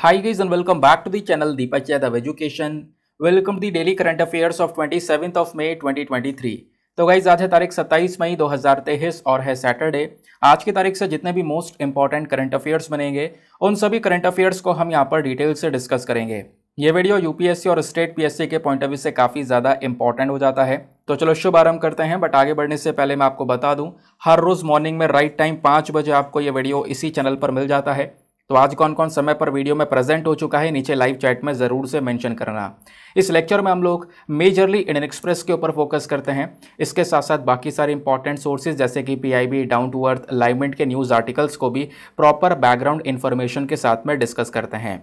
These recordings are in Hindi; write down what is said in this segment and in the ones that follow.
Hi guys and welcome back to the channel Deepak Yadav Education. Welcome the the daily current affairs twenty 27th of May 2023. तो गाइज आज है तारीख 27 मई 2023 और है सैटरडे आज की तारीख से जितने भी मोस्ट इंपॉर्टेंट करंट अफेयर्स बनेंगे उन सभी करंट अफेयर्स को हम यहाँ पर डिटेल से डिस्कस करेंगे ये वीडियो यूपीएससी और स्टेट पीएससी के पॉइंट ऑफ व्यू से काफ़ी ज़्यादा इंपॉर्टेंट हो जाता है तो चलो शुभ करते हैं बट आगे बढ़ने से पहले मैं आपको बता दूं हर रोज़ मॉर्निंग में राइट टाइम पाँच बजे आपको ये वीडियो इसी चैनल पर मिल जाता है तो आज कौन कौन समय पर वीडियो में प्रेजेंट हो चुका है नीचे लाइव चैट में ज़रूर से मेंशन करना इस लेक्चर में हम लोग मेजरली इंडियन एक्सप्रेस के ऊपर फोकस करते हैं इसके साथ साथ बाकी सारे इंपॉर्टेंट सोर्सेज जैसे कि PIB Down To Earth Livemint के न्यूज़ आर्टिकल्स को भी प्रॉपर बैकग्राउंड इन्फॉर्मेशन के साथ में डिस्कस करते हैं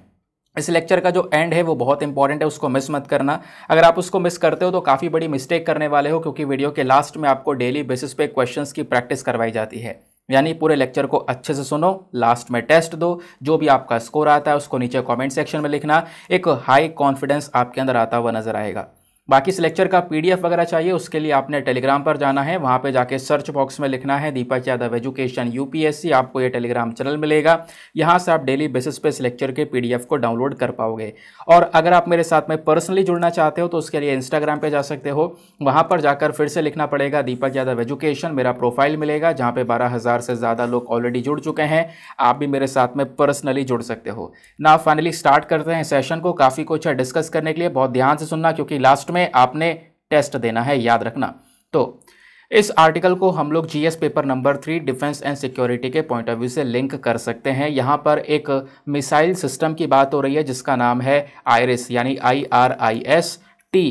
इस लेक्चर का जो एंड है वो बहुत इंपॉर्टेंट है उसको मिस मत करना अगर आप उसको मिस करते हो तो काफ़ी बड़ी मिस्टेक करने वाले हो क्योंकि वीडियो के लास्ट में आपको डेली बेसिस पे क्वेश्चंस की प्रैक्टिस करवाई जाती है यानी पूरे लेक्चर को अच्छे से सुनो लास्ट में टेस्ट दो जो भी आपका स्कोर आता है उसको नीचे कमेंट सेक्शन में लिखना एक हाई कॉन्फिडेंस आपके अंदर आता हुआ नजर आएगा बाकी इस लेक्चर का पीडीएफ वगैरह चाहिए उसके लिए आपने टेलीग्राम पर जाना है वहाँ पे जाके सर्च बॉक्स में लिखना है दीपक यादव एजुकेशन यूपीएससी आपको ये टेलीग्राम चैनल मिलेगा यहाँ से आप डेली बेसिस पे इस लेक्चर के पीडीएफ को डाउनलोड कर पाओगे और अगर आप मेरे साथ में पर्सनली जुड़ना चाहते हो तो उसके लिए इंस्टाग्राम पर जा सकते हो वहाँ पर जाकर फिर से लिखना पड़ेगा दीपक यादव एजुकेशन मेरा प्रोफाइल मिलेगा जहाँ पर बारह से ज़्यादा लोग ऑलरेडी जुड़ चुके हैं आप भी मेरे साथ में पर्सनली जुड़ सकते हो ना फाइनली स्टार्ट करते हैं सेशन को काफ़ी कुछ है डिस्कस करने के लिए बहुत ध्यान से सुनना क्योंकि लास्ट में आपने टेस्ट देना है याद रखना तो इस आर्टिकल को हम लोग GS paper number three defence and security के पॉइंट ऑफ व्यू से लिंक कर सकते हैं यहाँ पर एक मिसाइल सिस्टम की बात हो रही है जिसका नाम है आयरिस यानी I R I S T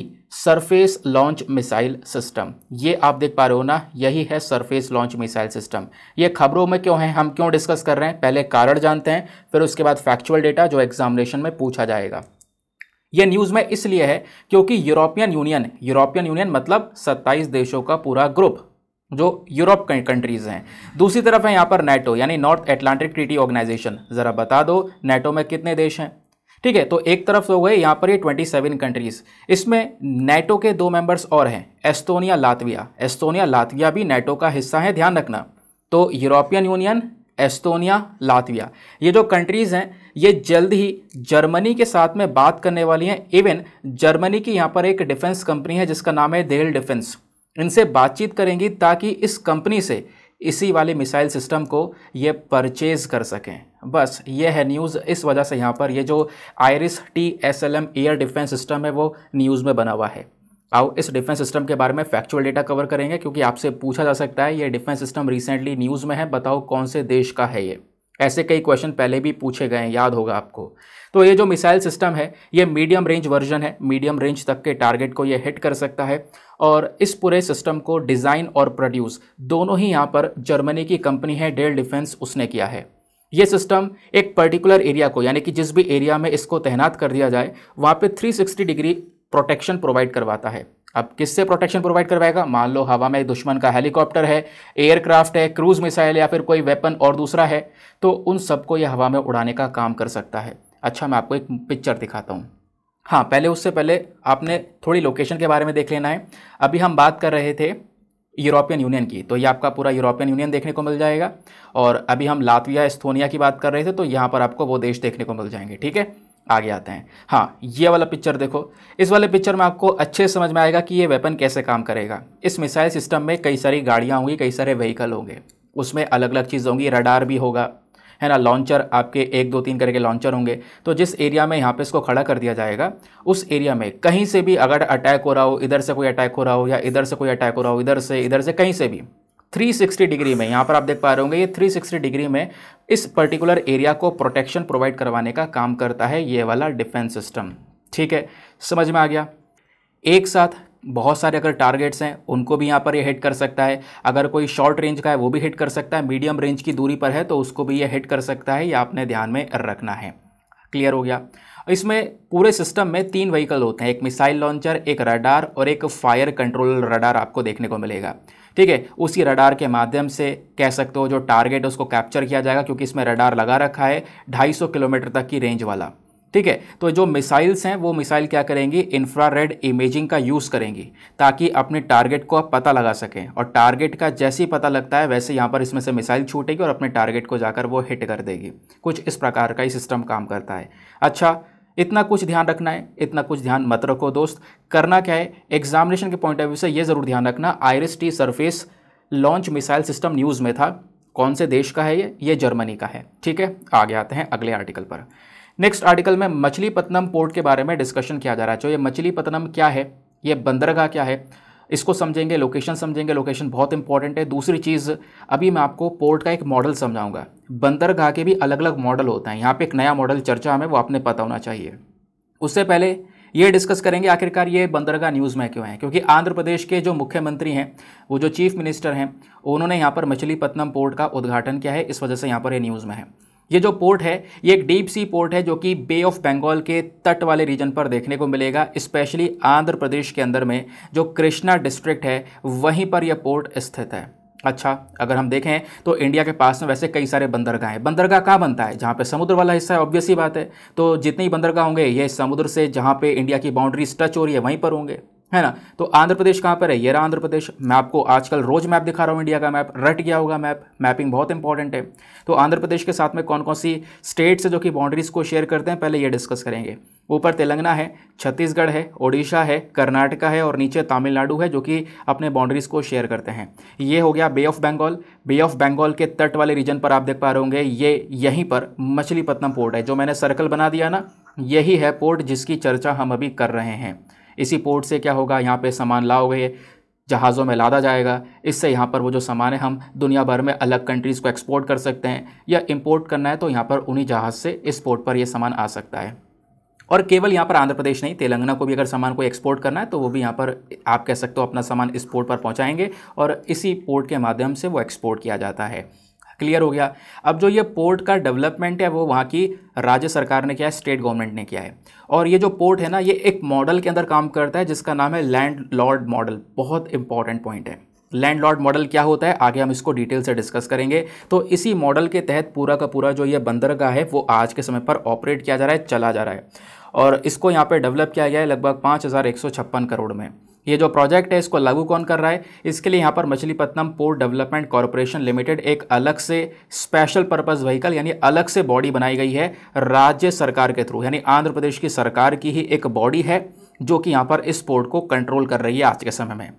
surface launch missile system ये आप देख पा रहे हो ना यही है सरफेस लॉन्च मिसाइल सिस्टम ये खबरों में क्यों है हम क्यों डिस्कस कर रहे हैं पहले कारण जानते हैं फिर उसके बाद फैक्चुअल डेटा जो एग्जामिनेशन में पूछा जाएगा यह न्यूज़ में इसलिए है क्योंकि यूरोपियन यूनियन यूरोपियन यूनियन मतलब 27 देशों का पूरा ग्रुप जो यूरोप कंट्रीज़ हैं दूसरी तरफ है यहाँ पर नेटो यानी नॉर्थ एटलांटिक ट्रीटी ऑर्गेनाइजेशन ज़रा बता दो नेटो में कितने देश हैं ठीक है तो एक तरफ हो गए यहाँ पर ये 27 कंट्रीज़ इसमें नेटो के दो मेंबर्स और हैं एस्तोनिया लातविया एस्तोनिया लातविया भी नेटो का हिस्सा है ध्यान रखना तो यूरोपियन यूनियन एस्तोनिया लातविया ये जो कंट्रीज़ हैं ये जल्द ही जर्मनी के साथ में बात करने वाली हैं इवन जर्मनी की यहाँ पर एक डिफेंस कंपनी है जिसका नाम है देल डिफेंस इनसे बातचीत करेंगी ताकि इस कंपनी से इसी वाले मिसाइल सिस्टम को ये परचेज़ कर सकें बस ये है न्यूज़ इस वजह से यहाँ पर ये जो IRIS T S L M air defence system है वो न्यूज़ में बना हुआ है आओ इस डिफेंस सिस्टम के बारे में फैक्चुअल डेटा कवर करेंगे क्योंकि आपसे पूछा जा सकता है ये डिफेंस सिस्टम रिसेंटली न्यूज़ में है बताओ कौन से देश का है ये ऐसे कई क्वेश्चन पहले भी पूछे गए हैं याद होगा आपको तो ये जो मिसाइल सिस्टम है ये मीडियम रेंज वर्जन है मीडियम रेंज तक के टारगेट को ये हिट कर सकता है और इस पूरे सिस्टम को डिज़ाइन और प्रोड्यूस दोनों ही यहाँ पर जर्मनी की कंपनी है डेल डिफेंस उसने किया है ये सिस्टम एक पर्टिकुलर एरिया को यानी कि जिस भी एरिया में इसको तैनात कर दिया जाए वहाँ पे 360 डिग्री प्रोटेक्शन प्रोवाइड करवाता है अब किससे प्रोटेक्शन प्रोवाइड करवाएगा मान लो हवा में दुश्मन का हेलीकॉप्टर है एयरक्राफ्ट है क्रूज मिसाइल या फिर कोई वेपन और दूसरा है तो उन सबको यह हवा में उड़ाने का काम कर सकता है अच्छा मैं आपको एक पिक्चर दिखाता हूँ हाँ पहले उससे पहले आपने थोड़ी लोकेशन के बारे में देख लेना है अभी हम बात कर रहे थे यूरोपियन यूनियन की तो ये आपका पूरा यूरोपियन यूनियन देखने को मिल जाएगा और अभी हम लातविया एस्थोनिया की बात कर रहे थे तो यहाँ पर आपको वो देश देखने को मिल जाएंगे ठीक है आगे आते हैं हाँ ये वाला पिक्चर देखो इस वाले पिक्चर में आपको अच्छे समझ में आएगा कि ये वेपन कैसे काम करेगा इस मिसाइल सिस्टम में कई सारी गाड़ियाँ होंगी कई सारे व्हीकल होंगे उसमें अलग अलग चीज़ होंगी रडार भी होगा है ना लॉन्चर आपके एक दो तीन करके लॉन्चर होंगे तो जिस एरिया में यहाँ पे इसको खड़ा कर दिया जाएगा उस एरिया में कहीं से भी अगर अटैक हो रहा हो इधर से कोई अटैक हो रहा हो या इधर से कोई अटैक हो रहा हो इधर से इधर से कहीं से भी 360 डिग्री में यहाँ पर आप देख पा रहे होंगे ये 360 डिग्री में इस पर्टिकुलर एरिया को प्रोटेक्शन प्रोवाइड करवाने का काम करता है ये वाला डिफेंस सिस्टम ठीक है समझ में आ गया एक साथ बहुत सारे अगर टारगेट्स हैं उनको भी यहाँ पर ये हिट कर सकता है अगर कोई शॉर्ट रेंज का है वो भी हिट कर सकता है मीडियम रेंज की दूरी पर है तो उसको भी ये हिट कर सकता है ये आपने ध्यान में रखना है क्लियर हो गया इसमें पूरे सिस्टम में तीन व्हीकल होते हैं एक मिसाइल लॉन्चर एक रडार और एक फायर कंट्रोल रडार आपको देखने को मिलेगा ठीक है उसी रडार के माध्यम से कह सकते हो जो टारगेट उसको कैप्चर किया जाएगा क्योंकि इसमें रडार लगा रखा है ढाई किलोमीटर तक की रेंज वाला ठीक है तो जो मिसाइल्स हैं वो मिसाइल क्या करेंगी इंफ्रारेड इमेजिंग का यूज़ करेंगी ताकि अपने टारगेट को आप पता लगा सकें और टारगेट का जैसे ही पता लगता है वैसे यहाँ पर इसमें से मिसाइल छूटेगी और अपने टारगेट को जाकर वो हिट कर देगी कुछ इस प्रकार का ही सिस्टम काम करता है अच्छा इतना कुछ ध्यान रखना है इतना कुछ ध्यान मत रखो दोस्त करना क्या है एग्जामिनेशन के पॉइंट ऑफ व्यू से ये ज़रूर ध्यान रखना IRIS T surface launch missile system news में था कौन से देश का है ये ये जर्मनी का है ठीक है आगे आते हैं अगले आर्टिकल पर नेक्स्ट आर्टिकल में मछलीपत्नम पोर्ट के बारे में डिस्कशन किया जा रहा है जो ये मछलीपत्नम क्या है ये बंदरगाह क्या है इसको समझेंगे लोकेशन समझेंगे लोकेशन बहुत इंपॉर्टेंट है दूसरी चीज़ अभी मैं आपको पोर्ट का एक मॉडल समझाऊंगा बंदरगाह के भी अलग अलग मॉडल होते हैं यहाँ पे एक नया मॉडल चर्चा हमें वो आपने पता होना चाहिए उससे पहले ये डिस्कस करेंगे आखिरकार ये बंदरगाह न्यूज़ में क्यों है क्योंकि आंध्र प्रदेश के जो मुख्यमंत्री हैं वो जो चीफ मिनिस्टर हैं उन्होंने यहाँ पर मछलीपत्नम पोर्ट का उद्घाटन किया है इस वजह से यहाँ पर ये न्यूज़ में है ये जो पोर्ट है ये एक डीप सी पोर्ट है जो कि बे ऑफ बंगाल के तट वाले रीजन पर देखने को मिलेगा स्पेशली आंध्र प्रदेश के अंदर में जो कृष्णा डिस्ट्रिक्ट है वहीं पर यह पोर्ट स्थित है अच्छा अगर हम देखें तो इंडिया के पास में वैसे कई सारे बंदरगाह हैं बंदरगाह कहाँ बनता है जहाँ पे समुद्र वाला हिस्सा है ऑब्वियस ही बात है तो जितने ही बंदरगाह होंगे ये समुद्र से जहाँ पे इंडिया की बाउंड्रीज टच हो रही है वहीं पर होंगे है ना तो आंध्र प्रदेश कहाँ पर है ये रहा आंध्र प्रदेश मैं आपको आजकल रोज मैप दिखा रहा हूँ इंडिया का मैप रट गया होगा मैप मैपिंग बहुत इंपॉर्टेंट है तो आंध्र प्रदेश के साथ में कौन कौन सी स्टेट्स है जो कि बाउंड्रीज को शेयर करते हैं पहले ये डिस्कस करेंगे ऊपर तेलंगाना है छत्तीसगढ़ है ओडिशा है कर्नाटका है और नीचे तमिलनाडु है जो कि अपने बाउंड्रीज को शेयर करते हैं ये हो गया bay of Bengal bay of Bengal के तट वाले रीजन पर आप देख पा रहे होंगे ये यहीं पर मछलीपत्तनम पोर्ट है जो मैंने सर्कल बना दिया ना यही है पोर्ट जिसकी चर्चा हम अभी कर रहे हैं इसी पोर्ट से क्या होगा यहाँ पे सामान लाओगे जहाज़ों में लादा जाएगा इससे यहाँ पर वो जो सामान है हम दुनिया भर में अलग कंट्रीज़ को एक्सपोर्ट कर सकते हैं या इम्पोर्ट करना है तो यहाँ पर उन्हीं जहाज़ से इस पोर्ट पर यह सामान आ सकता है और केवल यहाँ पर आंध्र प्रदेश नहीं तेलंगाना को भी अगर सामान को एक्सपोर्ट करना है तो वो भी यहाँ पर आप कह सकते हो अपना सामान इस पोर्ट पर पहुँचाएंगे और इसी पोर्ट के माध्यम से वो एक्सपोर्ट किया जाता है क्लियर हो गया अब जो ये पोर्ट का डेवलपमेंट है वो वहाँ की राज्य सरकार ने किया है स्टेट गवर्नमेंट ने किया है और ये जो पोर्ट है ना ये एक मॉडल के अंदर काम करता है जिसका नाम है लैंड लॉर्ड मॉडल बहुत इंपॉर्टेंट पॉइंट है लैंड लॉर्ड मॉडल क्या होता है आगे हम इसको डिटेल से डिस्कस करेंगे तो इसी मॉडल के तहत पूरा का पूरा जो ये बंदरगाह है वो आज के समय पर ऑपरेट किया जा रहा है चला जा रहा है और इसको यहाँ पर डेवलप किया गया है लगभग पाँच करोड़ में ये जो प्रोजेक्ट है इसको लागू कौन कर रहा है इसके लिए यहाँ पर Machilipatnam port development corporation limited एक अलग से स्पेशल पर्पस व्हीकल यानी अलग से बॉडी बनाई गई है राज्य सरकार के थ्रू यानी आंध्र प्रदेश की सरकार की ही एक बॉडी है जो कि यहाँ पर इस पोर्ट को कंट्रोल कर रही है आज के समय में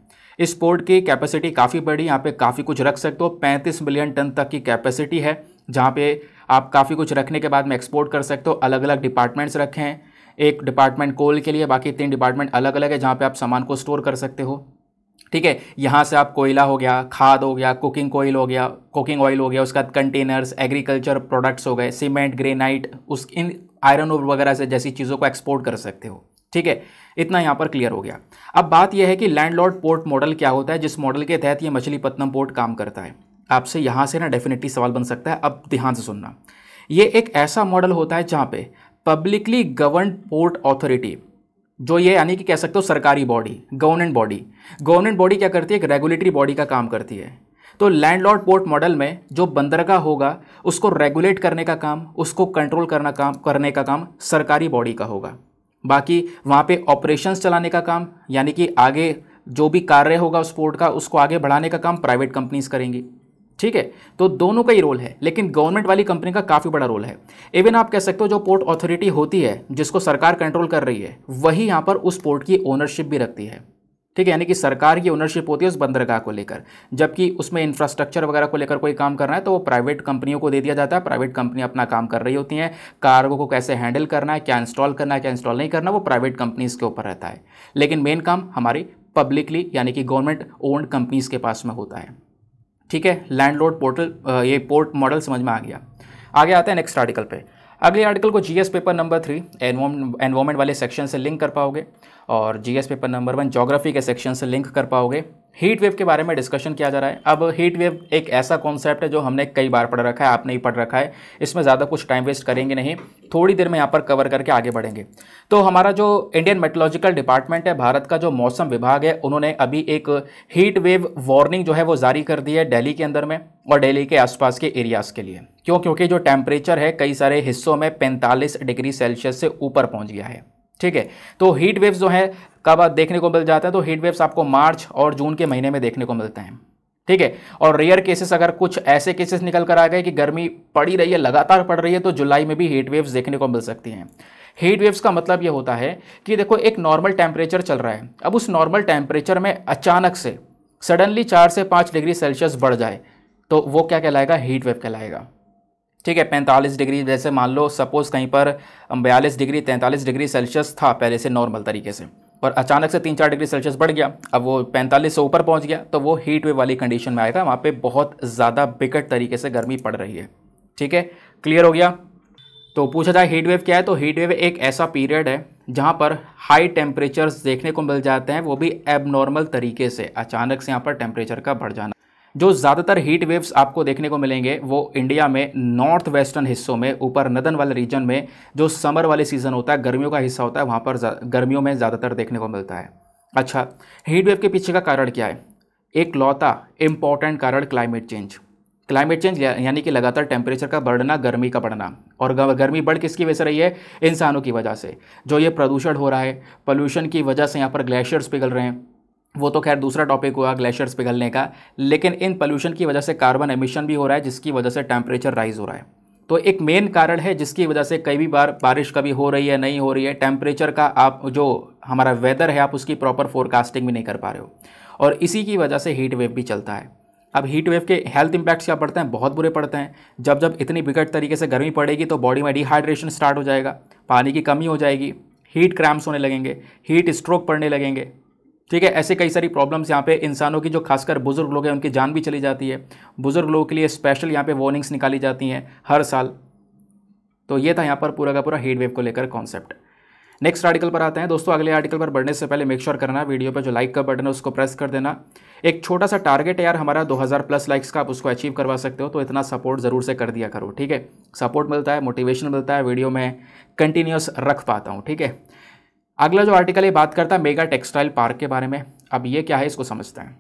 इस पोर्ट की कैपेसिटी काफ़ी बड़ी यहाँ पर काफ़ी कुछ रख सकते हो पैंतीस मिलियन टन तक की कैपेसिटी है जहाँ पे आप काफ़ी कुछ रखने के बाद में एक्सपोर्ट कर सकते हो अलग अलग डिपार्टमेंट्स रखें एक डिपार्टमेंट कोल के लिए बाकी तीन डिपार्टमेंट अलग अलग है जहाँ पे आप सामान को स्टोर कर सकते हो ठीक है यहाँ से आप कोयला हो गया खाद हो गया कुकिंग कोयल हो गया कुकिंग ऑयल हो गया उसके बाद कंटेनर्स एग्रीकल्चर प्रोडक्ट्स हो गए सीमेंट ग्रेनाइट उस इन आयरन ओर वगैरह से जैसी चीज़ों को एक्सपोर्ट कर सकते हो ठीक है इतना यहाँ पर क्लियर हो गया अब बात यह है कि लैंडलॉर्ड पोर्ट मॉडल क्या होता है जिस मॉडल के तहत ये मछलीपत्नम पोर्ट काम करता है आपसे यहाँ से ना डेफिनेटली सवाल बन सकता है अब ध्यान से सुनना ये एक ऐसा मॉडल होता है जहाँ पे पब्लिकली गवर्न पोर्ट अथॉरिटी जो ये यानी कि कह सकते हो सरकारी body government body government body क्या करती है एक रेगुलेटरी बॉडी का काम करती है तो लैंडलॉर्ड पोर्ट मॉडल में जो बंदरगाह होगा उसको रेगुलेट करने का काम उसको कंट्रोल करना काम करने का काम सरकारी बॉडी का होगा बाकी वहाँ पे ऑपरेशंस चलाने का काम यानी कि आगे जो भी कार्य होगा उस पोर्ट का उसको आगे बढ़ाने का काम प्राइवेट कंपनीज करेंगी ठीक है तो दोनों का ही रोल है लेकिन गवर्नमेंट वाली कंपनी का काफ़ी बड़ा रोल है इवन आप कह सकते हो जो पोर्ट अथॉरिटी होती है जिसको सरकार कंट्रोल कर रही है वही यहाँ पर उस पोर्ट की ओनरशिप भी रखती है ठीक है यानी कि सरकार की ओनरशिप होती है उस बंदरगाह को लेकर जबकि उसमें इंफ्रास्ट्रक्चर वगैरह को लेकर कोई काम करना है तो वो प्राइवेट कंपनियों को दे दिया जाता है प्राइवेट कंपनी अपना काम कर रही होती हैं कार्गो को कैसे हैंडल करना है क्या इंस्टॉल करना है क्या इंस्टॉल नहीं करना वो प्राइवेट कंपनीज़ के ऊपर रहता है लेकिन मेन काम हमारी पब्लिकली यानी कि गवर्नमेंट ओन्ड कंपनीज़ के पास में होता है ठीक है लैंड लोड पोर्टल ये पोर्ट मॉडल समझ में आ गया आगे आते हैं नेक्स्ट आर्टिकल पे अगले आर्टिकल को GS paper number three environment वाले सेक्शन से लिंक कर पाओगे और GS paper number one geography के सेक्शन से लिंक कर पाओगे हीट वेव के बारे में डिस्कशन किया जा रहा है अब हीट वेव एक ऐसा कॉन्सेप्ट है जो हमने कई बार पढ़ रखा है आपने ही पढ़ रखा है इसमें ज़्यादा कुछ टाइम वेस्ट करेंगे नहीं थोड़ी देर में यहाँ पर कवर करके आगे बढ़ेंगे तो हमारा जो इंडियन मेट्रोलॉजिकल डिपार्टमेंट है भारत का जो मौसम विभाग है उन्होंने अभी एक हीट वेव वार्निंग जो है वो जारी कर दी है डेली के अंदर में और डेली के आसपास के एरियाज़ के लिए क्यों क्योंकि जो टेम्परेचर है कई सारे हिस्सों में पैंतालीस डिग्री सेल्सियस से ऊपर पहुँच गया है ठीक है तो हीट वेव्स जो है कब देखने को मिल जाता है तो हीट वेव्स आपको मार्च और जून के महीने में देखने को मिलते हैं ठीक है और रेयर केसेस अगर कुछ ऐसे केसेस निकल कर आ गए कि गर्मी पड़ी रही है लगातार पड़ रही है तो जुलाई में भी हीट वेव्स देखने को मिल सकती हैं हीट वेव्स का मतलब ये होता है कि देखो एक नॉर्मल टेम्परेचर चल रहा है अब उस नॉर्मल टेम्परेचर में अचानक से सडनली चार से पाँच डिग्री सेल्सियस बढ़ जाए तो वो क्या कहलाएगा हीट वेव कहलाएगा ठीक है पैंतालीस डिग्री जैसे मान लो सपोज़ कहीं पर बयालीस डिग्री तैंतालीस डिग्री सेल्सियस था पहले से नॉर्मल तरीके से और अचानक से तीन चार डिग्री सेल्सियस बढ़ गया अब वो पैंतालीस से ऊपर पहुंच गया तो वो हीट वेव वाली कंडीशन में आएगा वहाँ पे बहुत ज़्यादा बिकट तरीके से गर्मी पड़ रही है ठीक है क्लियर हो गया तो पूछा जाए हीट वेव क्या है तो हीट वेव एक ऐसा पीरियड है जहाँ पर हाई टेम्परेचर देखने को मिल जाते हैं वो भी एबनॉर्मल तरीके से अचानक से यहाँ पर टेम्परेचर का बढ़ जाना जो ज़्यादातर हीट वेव्स आपको देखने को मिलेंगे वो इंडिया में नॉर्थ वेस्टर्न हिस्सों में ऊपर नदन वाले रीजन में जो समर वाले सीज़न होता है गर्मियों का हिस्सा होता है वहाँ पर गर्मियों में ज़्यादातर देखने को मिलता है अच्छा हीट वेव के पीछे का कारण क्या है एक लौता इम्पॉर्टेंट कारण क्लाइमेट चेंज क्लाइमेट चेंज यानी कि लगातार टेम्परेचर का बढ़ना गर्मी का बढ़ना और गर्मी बढ़ किसकी वजह से रही है इंसानों की वजह से जो ये प्रदूषण हो रहा है पोल्यूशन की वजह से यहाँ पर ग्लेशियर्स पिघल रहे हैं वो तो खैर दूसरा टॉपिक हुआ ग्लेशियर्स पिघलने का लेकिन इन पोल्यूशन की वजह से कार्बन एमिशन भी हो रहा है जिसकी वजह से टेम्परेचर राइज़ हो रहा है तो एक मेन कारण है जिसकी वजह से कई भी बार बारिश कभी हो रही है नहीं हो रही है टेम्परेचर का आप जो हमारा वेदर है आप उसकी प्रॉपर फोरकास्टिंग भी नहीं कर पा रहे हो और इसी की वजह से हीट वेव भी चलता है अब हीट वेव के हेल्थ इंपैक्ट्स क्या पड़ते हैं बहुत बुरे पड़ते हैं जब जब इतनी बिगट तरीके से गर्मी पड़ेगी तो बॉडी में डिहाइड्रेशन स्टार्ट हो जाएगा पानी की कमी हो जाएगी हीट क्रैम्प्स होने लगेंगे हीट स्ट्रोक पड़ने लगेंगे ठीक है ऐसे कई सारी प्रॉब्लम्स यहाँ पे इंसानों की जो खासकर बुज़ुर्ग लोग हैं उनकी जान भी चली जाती है बुज़ुर्ग लोगों के लिए स्पेशल यहाँ पे वार्निंग्स निकाली जाती हैं हर साल तो ये था यहाँ पर पूरा का पूरा हीट वेव को लेकर कॉन्सेप्ट नेक्स्ट आर्टिकल पर आते हैं दोस्तों अगले आर्टिकल पर बढ़ने से पहले मेक श्योर sure करना वीडियो पर जो लाइक का बटन है उसको प्रेस कर देना एक छोटा सा टारगेट है यार हमारा 2000 प्लस लाइक्स का आप उसको अचीव करवा सकते हो तो इतना सपोर्ट ज़रूर से कर दिया करो ठीक है सपोर्ट मिलता है मोटिवेशन मिलता है वीडियो में कंटिन्यूस रख पाता हूँ ठीक है अगला जो आर्टिकल ये बात करता है मेगा टेक्सटाइल पार्क के बारे में अब ये क्या है इसको समझते हैं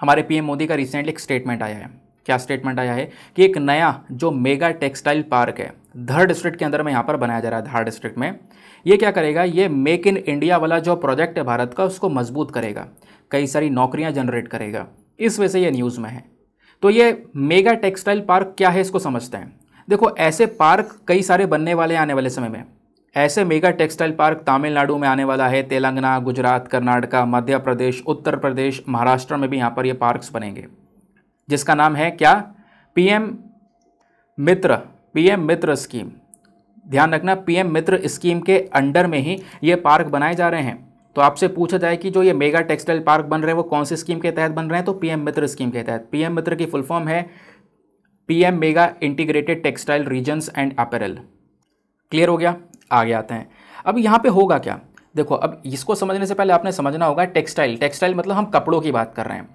हमारे पीएम मोदी का रिसेंटली एक स्टेटमेंट आया है क्या स्टेटमेंट आया है कि एक नया जो मेगा टेक्सटाइल पार्क है धर डिस्ट्रिक्ट के अंदर में यहाँ पर बनाया जा रहा है धार डिस्ट्रिक्ट में ये क्या करेगा ये मेक इन इंडिया वाला जो प्रोजेक्ट है भारत का उसको मजबूत करेगा कई सारी नौकरियाँ जनरेट करेगा इस वजह से ये न्यूज़ में है तो ये मेगा टेक्सटाइल पार्क क्या है इसको समझते हैं देखो ऐसे पार्क कई सारे बनने वाले आने वाले समय में ऐसे मेगा टेक्सटाइल पार्क तमिलनाडु में आने वाला है तेलंगाना गुजरात कर्नाटका मध्य प्रदेश उत्तर प्रदेश महाराष्ट्र में भी यहाँ पर ये पार्क्स बनेंगे जिसका नाम है क्या PM MITRA PM MITRA scheme ध्यान रखना पीएम मित्र स्कीम के अंडर में ही ये पार्क बनाए जा रहे हैं तो आपसे पूछा जाए कि जो ये मेगा टेक्सटाइल पार्क बन रहे हैं वो कौन सी स्कीम के तहत बन रहे हैं तो पीएम मित्र स्कीम के तहत पीएम मित्र की फुल फॉर्म है PM mega integrated textile regions and apparel clear हो गया आगे आते हैं अब यहाँ पे होगा क्या देखो अब इसको समझने से पहले आपने समझना होगा टेक्सटाइल टेक्सटाइल मतलब हम कपड़ों की बात कर रहे हैं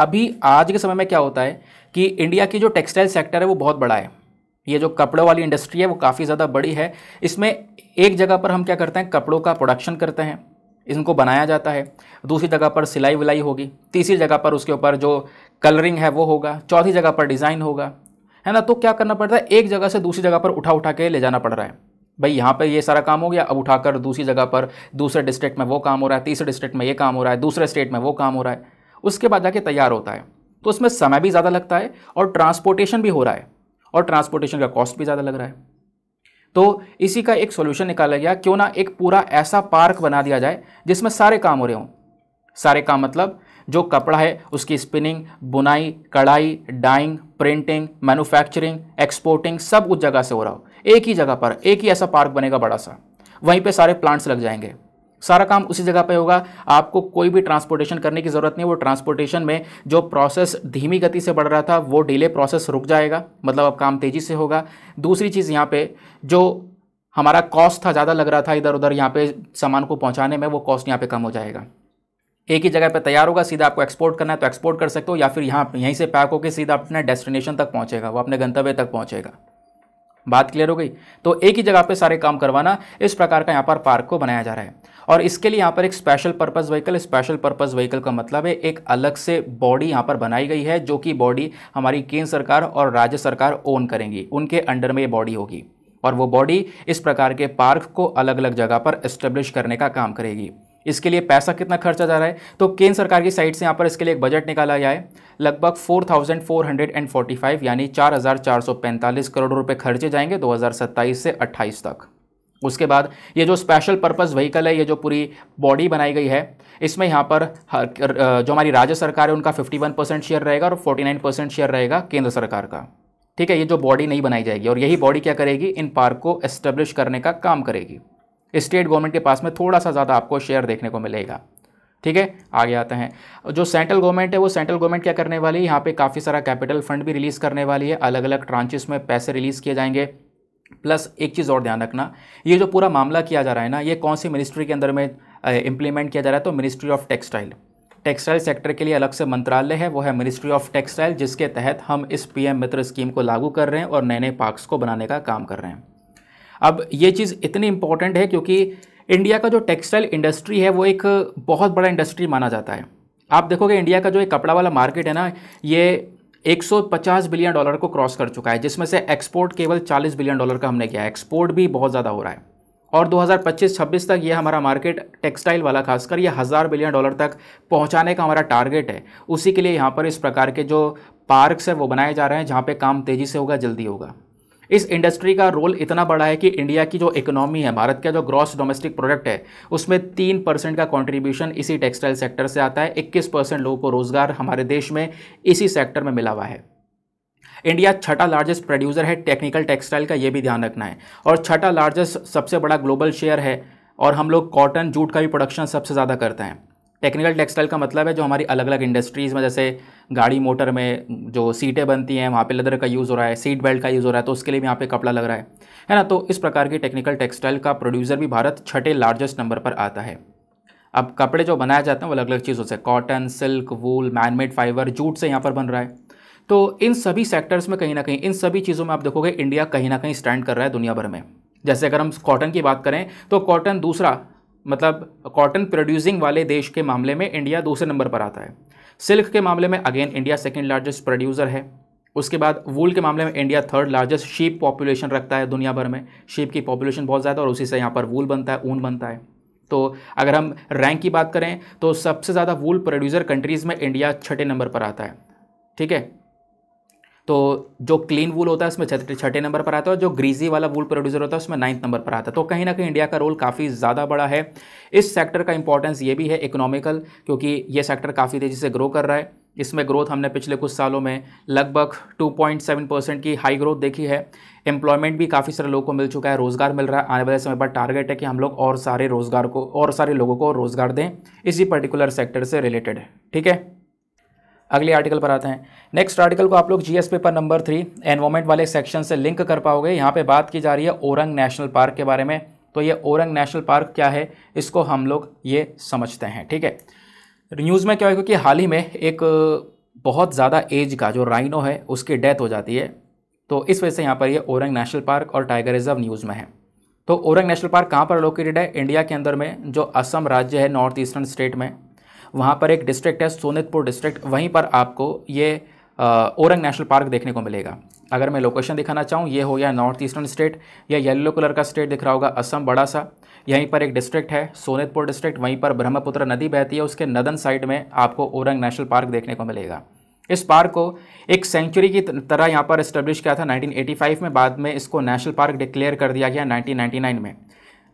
अभी आज के समय में क्या होता है कि इंडिया की जो टेक्सटाइल सेक्टर है वो बहुत बड़ा है ये जो कपड़ों वाली इंडस्ट्री है वो काफ़ी ज़्यादा बड़ी है इसमें एक जगह पर हम क्या करते हैं कपड़ों का प्रोडक्शन करते हैं इनको बनाया जाता है दूसरी जगह पर सिलाई विलाई होगी तीसरी जगह पर उसके ऊपर जो कलरिंग है वो होगा चौथी जगह पर डिज़ाइन होगा है ना तो क्या करना पड़ता है एक जगह से दूसरी जगह पर उठा उठा के ले जाना पड़ रहा है भाई यहाँ पर ये सारा काम हो गया अब उठाकर दूसरी जगह पर दूसरे डिस्ट्रिक्ट में वो काम हो रहा है तीसरे डिस्ट्रिक्ट में ये काम हो रहा है दूसरे स्टेट में वो काम हो रहा है उसके बाद जाके तैयार होता है तो उसमें समय भी ज़्यादा लगता है और ट्रांसपोर्टेशन भी हो रहा है और ट्रांसपोर्टेशन का कॉस्ट भी ज़्यादा लग रहा है तो इसी का एक सोल्यूशन निकाला गया क्यों ना एक पूरा ऐसा पार्क बना दिया जाए जिसमें सारे काम हो रहे हों सारे काम मतलब जो कपड़ा है उसकी स्पिनिंग बुनाई कढ़ाई डाइंग प्रिंटिंग मैन्युफैक्चरिंग एक्सपोर्टिंग सब उस जगह से हो रहा हो एक ही जगह पर एक ही ऐसा पार्क बनेगा बड़ा सा वहीं पर सारे प्लांट्स लग जाएंगे सारा काम उसी जगह पे होगा आपको कोई भी ट्रांसपोर्टेशन करने की ज़रूरत नहीं वो ट्रांसपोर्टेशन में जो प्रोसेस धीमी गति से बढ़ रहा था वो डिले प्रोसेस रुक जाएगा मतलब अब काम तेज़ी से होगा दूसरी चीज़ यहाँ पे जो हमारा कॉस्ट था ज़्यादा लग रहा था इधर उधर यहाँ पे सामान को पहुँचाने में वो कॉस्ट यहाँ पर कम हो जाएगा एक ही जगह पर तैयार होगा सीधा आपको एक्सपोर्ट करना है तो एक्सपोर्ट कर सकते हो या फिर यहाँ यहीं से पैक होकर सीधा अपने डेस्टिनेशन तक पहुँचेगा वो अपने गंतव्य तक पहुँचेगा बात क्लियर हो गई तो एक ही जगह पे सारे काम करवाना इस प्रकार का यहाँ पर पार्क को बनाया जा रहा है और इसके लिए यहाँ पर एक special purpose vehicle special purpose vehicle का मतलब है एक अलग से बॉडी यहाँ पर बनाई गई है जो कि बॉडी हमारी केंद्र सरकार और राज्य सरकार ओन करेंगी उनके अंडर में ये बॉडी होगी और वो बॉडी इस प्रकार के पार्क को अलग अलग जगह पर इस्टेब्लिश करने का काम करेगी इसके लिए पैसा कितना खर्चा जा रहा है तो केंद्र सरकार की साइड से यहाँ पर इसके लिए एक बजट निकाला गया है लगभग 4,445 यानी 4,445 करोड़ रुपए खर्चे जाएंगे 2027 से 28 तक उसके बाद ये जो स्पेशल पर्पस व्हीकल है ये जो पूरी बॉडी बनाई गई है इसमें यहाँ पर जो हमारी राज्य सरकार है उनका 51 परसेंट शेयर रहेगा और 49 परसेंट शेयर रहेगा केंद्र सरकार का ठीक है ये जो बॉडी नहीं बनाई जाएगी और यही बॉडी क्या करेगी इन पार्क को एस्टेब्लिश करने का काम करेगी स्टेट गवर्नमेंट के पास में थोड़ा सा ज़्यादा आपको शेयर देखने को मिलेगा ठीक है आगे आते हैं जो सेंट्रल गवर्नमेंट है वो सेंट्रल गवर्नमेंट क्या करने वाली है यहाँ पे काफ़ी सारा कैपिटल फंड भी रिलीज़ करने वाली है अलग अलग ट्रांचेस में पैसे रिलीज़ किए जाएंगे प्लस एक चीज़ और ध्यान रखना ये जो पूरा मामला किया जा रहा है ना ये कौन सी मिनिस्ट्री के अंदर में इम्प्लीमेंट किया जा रहा है तो ministry of textile textile sector के लिए अलग से मंत्रालय है वो है मिनिस्ट्री ऑफ टेक्सटाइल जिसके तहत हम इस पीएम मित्र स्कीम को लागू कर रहे हैं और नए नए पार्क्स को बनाने का काम कर रहे हैं अब ये चीज़ इतनी इंपॉर्टेंट है क्योंकि इंडिया का जो टेक्सटाइल इंडस्ट्री है वो एक बहुत बड़ा इंडस्ट्री माना जाता है आप देखोगे इंडिया का जो एक कपड़ा वाला मार्केट है ना ये 150 बिलियन डॉलर को क्रॉस कर चुका है जिसमें से एक्सपोर्ट केवल 40 बिलियन डॉलर का हमने किया है एक्सपोर्ट भी बहुत ज़्यादा हो रहा है और 2025-26 तक ये हमारा मार्केट टेक्सटाइल वाला खासकर ये हज़ार बिलियन डॉलर तक पहुंचाने का हमारा टारगेट है उसी के लिए यहाँ पर इस प्रकार के जो पार्क्स हैं वो बनाए जा रहे हैं जहाँ पे काम तेज़ी से होगा जल्दी होगा इस इंडस्ट्री का रोल इतना बड़ा है कि इंडिया की जो इकोनॉमी है भारत का जो ग्रॉस डोमेस्टिक प्रोडक्ट है उसमें तीन परसेंट का कंट्रीब्यूशन इसी टेक्सटाइल सेक्टर से आता है इक्कीस परसेंट लोगों को रोज़गार हमारे देश में इसी सेक्टर में मिला हुआ है इंडिया छठा लार्जेस्ट प्रोड्यूसर है टेक्निकल टेक्सटाइल का ये भी ध्यान रखना है और छठा लार्जेस्ट सबसे बड़ा ग्लोबल शेयर है और हम लोग कॉटन जूट का भी प्रोडक्शन सबसे ज़्यादा करते हैं टेक्निकल टेक्सटाइल का मतलब है जो हमारी अलग अलग इंडस्ट्रीज़ में जैसे गाड़ी मोटर में जो सीटें बनती हैं वहाँ पे लेदर का यूज़ हो रहा है सीट बेल्ट का यूज़ हो रहा है तो उसके लिए भी यहाँ पे कपड़ा लग रहा है है ना तो इस प्रकार की टेक्निकल टेक्सटाइल का प्रोड्यूसर भी भारत छठे लार्जेस्ट नंबर पर आता है अब कपड़े जो बनाए जाते हैं वो अलग अलग चीज़ों से cotton silk wool manmade fibre jute से यहाँ पर बन रहा है तो इन सभी सेक्टर्स में कहीं ना कहीं इन सभी चीज़ों में आप देखोगे इंडिया कहीं ना कहीं स्टैंड कर रहा है दुनिया भर में जैसे अगर हम कॉटन की बात करें तो कॉटन दूसरा मतलब कॉटन प्रोड्यूसिंग वाले देश के मामले में इंडिया दूसरे नंबर पर आता है सिल्क के मामले में again India second largest producer है उसके बाद वूल के मामले में India third largest sheep population रखता है दुनिया भर में शीप की पॉपुलेशन बहुत ज़्यादा और उसी से यहाँ पर वूल बनता है ऊन बनता है तो अगर हम रैंक की बात करें तो सबसे ज़्यादा वूल प्रोड्यूसर कंट्रीज़ में इंडिया छठे नंबर पर आता है ठीक है तो जो क्लीन वूल होता है उसमें छठे नंबर पर आता है और जो ग्रीजी वाला वूल प्रोड्यूसर होता है उसमें नाइन्थ नंबर पर आता है तो कहीं ना कहीं इंडिया का रोल काफ़ी ज़्यादा बड़ा है इस सेक्टर का इंपॉर्टेंस ये भी है इकोनॉमिकल क्योंकि ये सेक्टर काफ़ी तेज़ी से ग्रो कर रहा है इसमें ग्रोथ हमने पिछले कुछ सालों में लगभग 2.7 परसेंट की हाई ग्रोथ देखी है एम्प्लॉयमेंट भी काफ़ी सारे लोगों को मिल चुका है रोज़गार मिल रहा है आने वाले समय पर टारगेट है कि हम लोग और सारे रोज़गार को और सारे लोगों को रोज़गार दें इसी पर्टिकुलर सेक्टर से रिलेटेड है ठीक है अगले आर्टिकल पर आते हैं नेक्स्ट आर्टिकल को आप लोग GS paper number three environment वाले सेक्शन से लिंक कर पाओगे यहाँ पे बात की जा रही है ओरंग नेशनल पार्क के बारे में तो ये ओरंग नेशनल पार्क क्या है इसको हम लोग ये समझते हैं ठीक है न्यूज़ में क्या है क्योंकि हाल ही में एक बहुत ज़्यादा एज का जो राइनो है उसकी डेथ हो जाती है तो इस वजह से यहाँ पर ये ओरंग नेशनल पार्क और टाइगर रिजर्व न्यूज़ में है तो ओरंग नेशनल पार्क कहाँ पर लोकेटेड है इंडिया के अंदर में जो असम राज्य है नॉर्थ ईस्टर्न स्टेट में वहाँ पर एक डिस्ट्रिक्ट है सोनितपुर डिस्ट्रिक्ट वहीं पर आपको ये औरंग नेशनल पार्क देखने को मिलेगा अगर मैं लोकेशन दिखाना चाहूँ ये हो गया नॉर्थ ईस्टर्न स्टेट या येलो कलर का स्टेट दिख रहा होगा असम बड़ा सा यहीं पर एक डिस्ट्रिक्ट है सोनितपुर डिस्ट्रिक्ट वहीं पर ब्रह्मपुत्र नदी बहती है उसके नदन साइड में आपको औरंग नेशनल पार्क देखने को मिलेगा इस पार्क को एक सेंचुरी की तरह यहाँ पर इस्टेब्लिश किया था 1985 में बाद में इसको नेशनल पार्क डिक्लेयर कर दिया गया 1999 में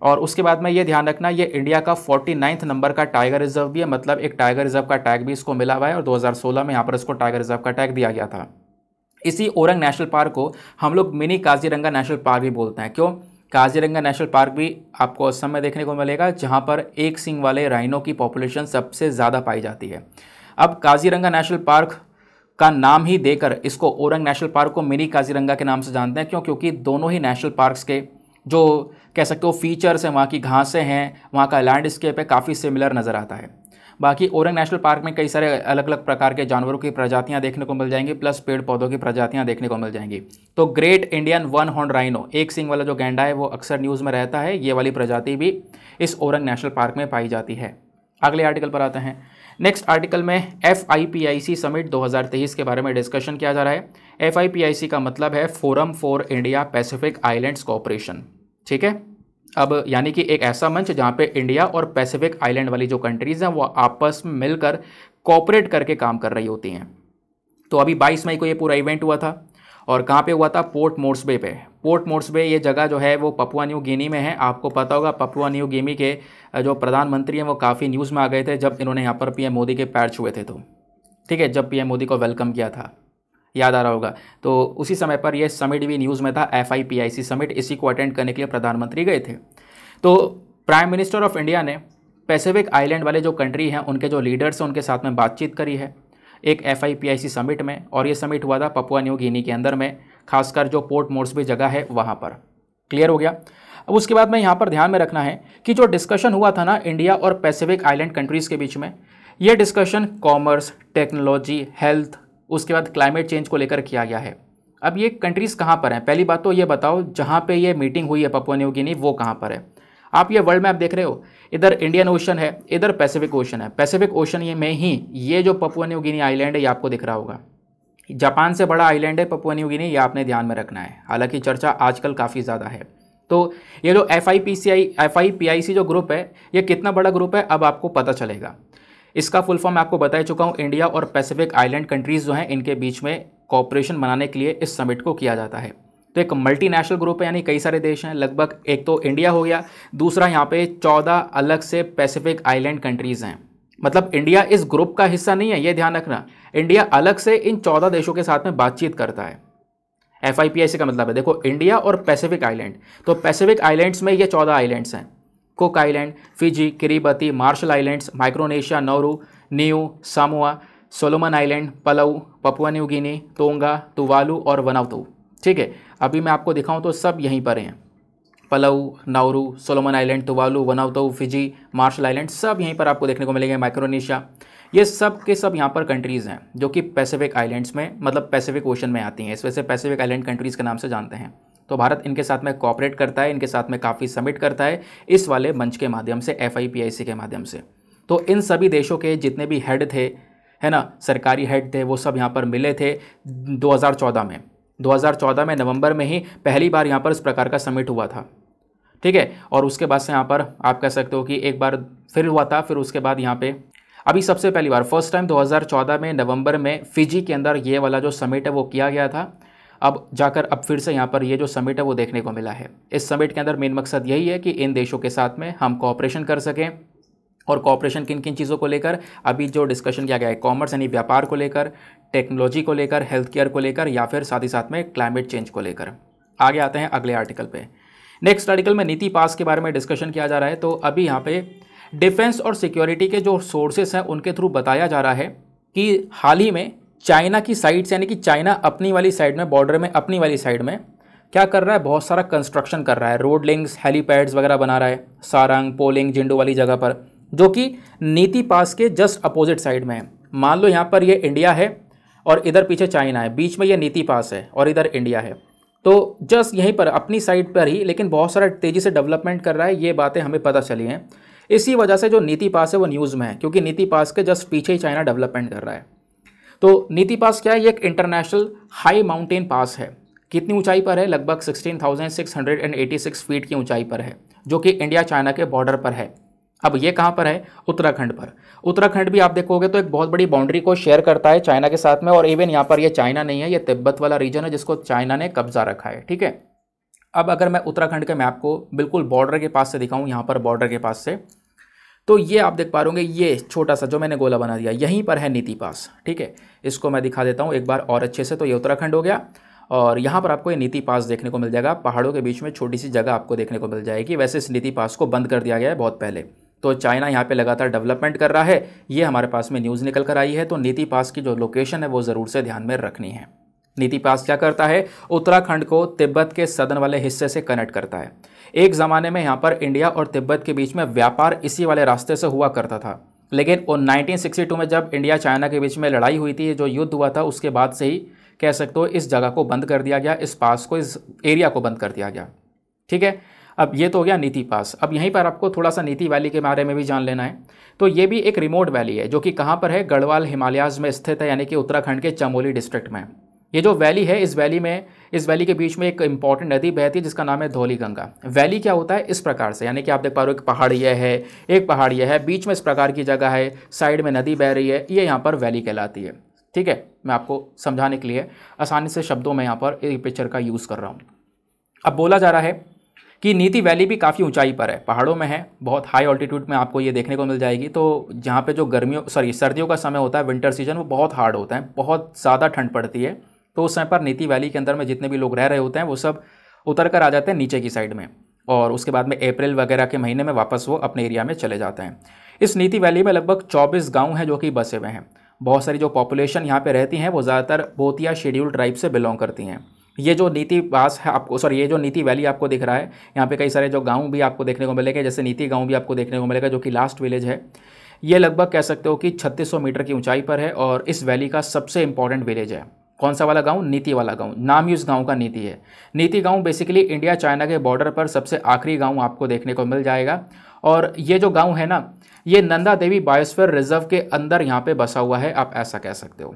और उसके बाद में ये ध्यान रखना ये इंडिया का फोर्टी नाइन्थ नंबर का टाइगर रिजर्व भी है मतलब एक टाइगर रिजर्व का टैग भी इसको मिला हुआ है और 2016 में यहाँ पर इसको टाइगर रिजर्व का टैग दिया गया था इसी औरंग नेशनल पार्क को हम लोग मिनी काजीरंगा नेशनल पार्क भी बोलते हैं क्यों काजीरंगा नेशनल पार्क भी आपको असम में देखने को मिलेगा जहाँ पर एक सिंग वाले राइनो की पॉपुलेशन सबसे ज़्यादा पाई जाती है अब काजीरंगा नेशनल पार्क का नाम ही देकर इसको औरंग नेशनल पार्क को मिनी काजीरंगा के नाम से जानते हैं क्यों क्योंकि दोनों ही नेशनल पार्क्स के जो कह सकते हो फीचर्स हैं वहाँ की घासें हैं वहाँ का लैंडस्केप है काफ़ी सिमिलर नज़र आता है बाकी ओरंग नेशनल पार्क में कई सारे अलग अलग प्रकार के जानवरों की प्रजातियाँ देखने को मिल जाएंगी प्लस पेड़ पौधों की प्रजातियाँ देखने को मिल जाएंगी तो great Indian one horn rhino एक सिंग वाला जो गेंडा है वो अक्सर न्यूज़ में रहता है ये वाली प्रजाति भी इस ओरंग नेशनल पार्क में पाई जाती है अगले आर्टिकल पर आते हैं नेक्स्ट आर्टिकल में F I P I C summit दो के बारे में डिस्कशन किया जा रहा है एफ का मतलब है forum for India Pacific islands cooperation ठीक है अब यानी कि एक ऐसा मंच जहाँ पे इंडिया और पैसिफिक आइलैंड वाली जो कंट्रीज़ हैं वो आपस में मिलकर कॉपरेट करके काम कर रही होती हैं तो अभी 22 मई को ये पूरा इवेंट हुआ था और कहाँ पे हुआ था पोर्ट मोर्सबे पे पोर्ट मोर्सबे ये जगह जो है वो पपुआ न्यू गिनी में है आपको पता होगा पपुआ न्यू गिनी के जो प्रधानमंत्री हैं वो काफ़ी न्यूज़ में आ गए थे जब इन्होंने यहाँ पर पीएम मोदी के पैर छुए थे तो ठीक है जब पीएम मोदी को वेलकम किया था याद आ रहा होगा तो उसी समय पर यह समिट भी न्यूज़ में था एफ समिट इसी को अटेंड करने के लिए प्रधानमंत्री गए थे तो प्राइम मिनिस्टर ऑफ इंडिया ने पैसिफिक आइलैंड वाले जो कंट्री हैं उनके जो लीडर्स हैं उनके साथ में बातचीत करी है एक एफ समिट में और ये समिट हुआ था पपुआ न्यू गिनी के अंदर में खासकर जो पोर्ट भी जगह है वहाँ पर क्लियर हो गया अब उसके बाद में यहाँ पर ध्यान में रखना है कि जो डिस्कशन हुआ था ना इंडिया और पैसिफिक आइलैंड कंट्रीज़ के बीच में ये डिस्कशन कॉमर्स टेक्नोलॉजी हेल्थ उसके बाद क्लाइमेट चेंज को लेकर किया गया है अब ये कंट्रीज़ कहाँ पर हैं पहली बात तो ये बताओ जहाँ पे ये मीटिंग हुई है न्यू गिनी वो कहाँ पर है आप ये वर्ल्ड मैप देख रहे हो इधर इंडियन ओशन है इधर पैसिफिक ओशन है पैसिफिक ओशन ये में ही ये जो पपुआ गिनी आइलैंड है ये आपको दिख रहा होगा जापान से बड़ा आइलैंड है पपुआ गिनी ये आपने ध्यान में रखना है हालांकि चर्चा आजकल काफ़ी ज़्यादा है तो ये जो F I P C I F I P I C जो ग्रुप है ये कितना बड़ा ग्रुप है अब आपको पता चलेगा इसका फुल फॉर्म मैं आपको बता चुका हूँ इंडिया और पैसिफिक आइलैंड कंट्रीज़ जो हैं इनके बीच में कॉपरेशन बनाने के लिए इस समिट को किया जाता है तो एक मल्टीनेशनल ग्रुप है यानी कई सारे देश हैं लगभग एक तो इंडिया हो गया दूसरा यहाँ पे चौदह अलग से पैसिफिक आइलैंड कंट्रीज़ हैं मतलब इंडिया इस ग्रुप का हिस्सा नहीं है ये ध्यान रखना इंडिया अलग से इन चौदह देशों के साथ में बातचीत करता है एफ आई पी सी का मतलब है देखो इंडिया और पैसिफिक आइलैंड तो पैसिफिक आइलैंड्स में ये चौदह आइलैंड्स हैं Cook island Fiji Kiribati Marshall islands Micronesia Nauru Niue Samoa Solomon island Palau Papua New Guinea Tonga Tuvalu और वनाउतू ठीक है अभी मैं आपको दिखाऊं तो सब यहीं पर हैं Palau Nauru Solomon island Tuvalu Vanuatu Fiji Marshall island सब यहीं पर आपको देखने को मिलेंगे माइक्रोनेशिया ये सब के सब यहाँ पर कंट्रीज़ हैं जो कि पैसिफिक आइलैंड्स में मतलब पैसिफिक ओशन में आती हैं इस वजह से पैसिफिक आइलैंड कंट्रीज़ के नाम से जानते हैं तो भारत इनके साथ में कॉपरेट करता है इनके साथ में काफ़ी सबमिट करता है इस वाले मंच के माध्यम से एफ के माध्यम से तो इन सभी देशों के जितने भी हेड थे है ना सरकारी हेड थे वो सब यहाँ पर मिले थे 2014 में 2014 में नवंबर में ही पहली बार यहाँ पर इस प्रकार का समिट हुआ था ठीक है और उसके बाद से यहाँ पर आप कह सकते हो कि एक बार फिर हुआ था फिर उसके बाद यहाँ पे अभी सबसे पहली बार फर्स्ट टाइम 2014 में नवंबर में फिजी के अंदर ये वाला जो समिट है वो किया गया था अब जाकर अब फिर से यहाँ पर ये जो समिट है वो देखने को मिला है इस समिट के अंदर मेन मकसद यही है कि इन देशों के साथ में हम कॉपरेशन कर सकें और कॉपरेशन किन किन चीज़ों को लेकर अभी जो डिस्कशन किया गया है कॉमर्स यानी व्यापार को लेकर टेक्नोलॉजी को लेकर हेल्थ केयर को लेकर या फिर साथ ही साथ में क्लाइमेट चेंज को लेकर आगे आते हैं अगले आर्टिकल पे नेक्स्ट आर्टिकल में नीति पास के बारे में डिस्कशन किया जा रहा है तो अभी यहाँ पे डिफेंस और सिक्योरिटी के जो सोर्सेस हैं उनके थ्रू बताया जा रहा है कि हाल ही में चाइना की साइड से यानी कि चाइना अपनी वाली साइड में बॉर्डर में अपनी वाली साइड में क्या कर रहा है बहुत सारा कंस्ट्रक्शन कर रहा है रोड लिंक्स हेलीपैड्स वगैरह बना रहा है सारंग पोलिंग जिंडो वाली जगह पर जो कि नीति पास के जस्ट अपोजिट साइड में है मान लो यहाँ पर ये इंडिया है और इधर पीछे चाइना है बीच में ये नीति पास है और इधर इंडिया है तो जस्ट यहीं पर अपनी साइड पर ही लेकिन बहुत सारा तेज़ी से डेवलपमेंट कर रहा है ये बातें हमें पता चली हैं इसी वजह से जो नीति पास है वो न्यूज़ में है क्योंकि नीति पास के जस्ट पीछे ही चाइना डेवलपमेंट कर रहा है तो नीति पास क्या है ये एक इंटरनेशनल हाई माउंटेन पास है कितनी ऊंचाई पर है लगभग 16,686 फीट की ऊंचाई पर है जो कि इंडिया चाइना के बॉर्डर पर है अब ये कहाँ पर है उत्तराखंड पर उत्तराखंड भी आप देखोगे तो एक बहुत बड़ी बाउंड्री को शेयर करता है चाइना के साथ में और इवन यहाँ पर ये चाइना नहीं है ये तिब्बत वाला रीजन है जिसको चाइना ने कब्जा रखा है ठीक है अब अगर मैं उत्तराखंड के मैप को बिल्कुल बॉर्डर के पास से दिखाऊँ यहाँ पर बॉर्डर के पास से तो ये आप देख पा रहे ये छोटा सा जो मैंने गोला बना दिया यहीं पर है नीति पास ठीक है इसको मैं दिखा देता हूँ एक बार और अच्छे से तो ये उत्तराखंड हो गया और यहाँ पर आपको ये नीति पास देखने को मिल जाएगा पहाड़ों के बीच में छोटी सी जगह आपको देखने को मिल जाएगी वैसे इस नीति पास को बंद कर दिया गया है बहुत पहले तो चाइना यहाँ पे लगातार डेवलपमेंट कर रहा है ये हमारे पास में न्यूज़ निकल कर आई है तो नीति पास की जो लोकेशन है वो ज़रूर से ध्यान में रखनी है नीति पास क्या करता है उत्तराखंड को तिब्बत के सदन वाले हिस्से से कनेक्ट करता है एक ज़माने में यहाँ पर इंडिया और तिब्बत के बीच में व्यापार इसी वाले रास्ते से हुआ करता था लेकिन वो 1962 में जब इंडिया चाइना के बीच में लड़ाई हुई थी जो युद्ध हुआ था उसके बाद से ही कह सकते हो इस जगह को बंद कर दिया गया इस पास को इस एरिया को बंद कर दिया गया ठीक है अब ये तो हो गया नीति पास अब यहीं पर आपको थोड़ा सा नीति वैली के बारे में भी जान लेना है तो ये भी एक रिमोट वैली है जो कि कहाँ पर है गढ़वाल हिमालयाज में स्थित है यानी कि उत्तराखंड के चमोली डिस्ट्रिक्ट में ये जो वैली है इस वैली में इस वैली के बीच में एक इंपॉर्टेंट नदी बहती है जिसका नाम है धोली गंगा वैली क्या होता है इस प्रकार से यानी कि आप देख पा रहे हो एक पहाड़ यह है एक पहाड़ यह है बीच में इस प्रकार की जगह है साइड में नदी बह रही है ये यहाँ पर वैली कहलाती है ठीक है मैं आपको समझाने के लिए आसानी से शब्दों में यहाँ पर एक पिक्चर का यूज़ कर रहा हूँ अब बोला जा रहा है कि नीति वैली भी काफ़ी ऊंचाई पर है पहाड़ों में है बहुत हाई ऑल्टीट्यूड में आपको ये देखने को मिल जाएगी तो जहाँ पे जो गर्मियों सॉरी सर्दियों का समय होता है विंटर सीजन वो बहुत हार्ड होता है बहुत ज़्यादा ठंड पड़ती है तो उस समय पर नीति वैली के अंदर में जितने भी लोग रह रहे होते हैं वो सब उतर कर आ जाते हैं नीचे की साइड में और उसके बाद में अप्रैल वगैरह के महीने में वापस वो अपने एरिया में चले जाते हैं इस नीति वैली में लगभग चौबीस गाँव हैं जो कि बसे हुए हैं बहुत सारी जो पॉपुलेशन यहाँ पे रहती हैं वो ज़्यादातर बोतिया शेड्यूल ट्राइब से बिलोंग करती हैं ये जो नीति पास है आपको सॉरी ये जो नीति वैली आपको दिख रहा है यहाँ पे कई सारे जो गांव भी आपको देखने को मिलेंगे जैसे नीति गांव भी आपको देखने को मिलेगा जो कि लास्ट विलेज है ये लगभग कह सकते हो कि 3600 मीटर की ऊंचाई पर है और इस वैली का सबसे इंपॉर्टेंट विलेज है कौन सा वाला गांव नीति वाला गांव नाम ही उस गांव का नीति है नीति गांव बेसिकली इंडिया चाइना के बॉर्डर पर सबसे आखिरी गांव आपको देखने को मिल जाएगा और ये जो गांव है ना ये नंदा देवी बायोस्फीयर रिजर्व के अंदर यहाँ पे बसा हुआ है आप ऐसा कह सकते हो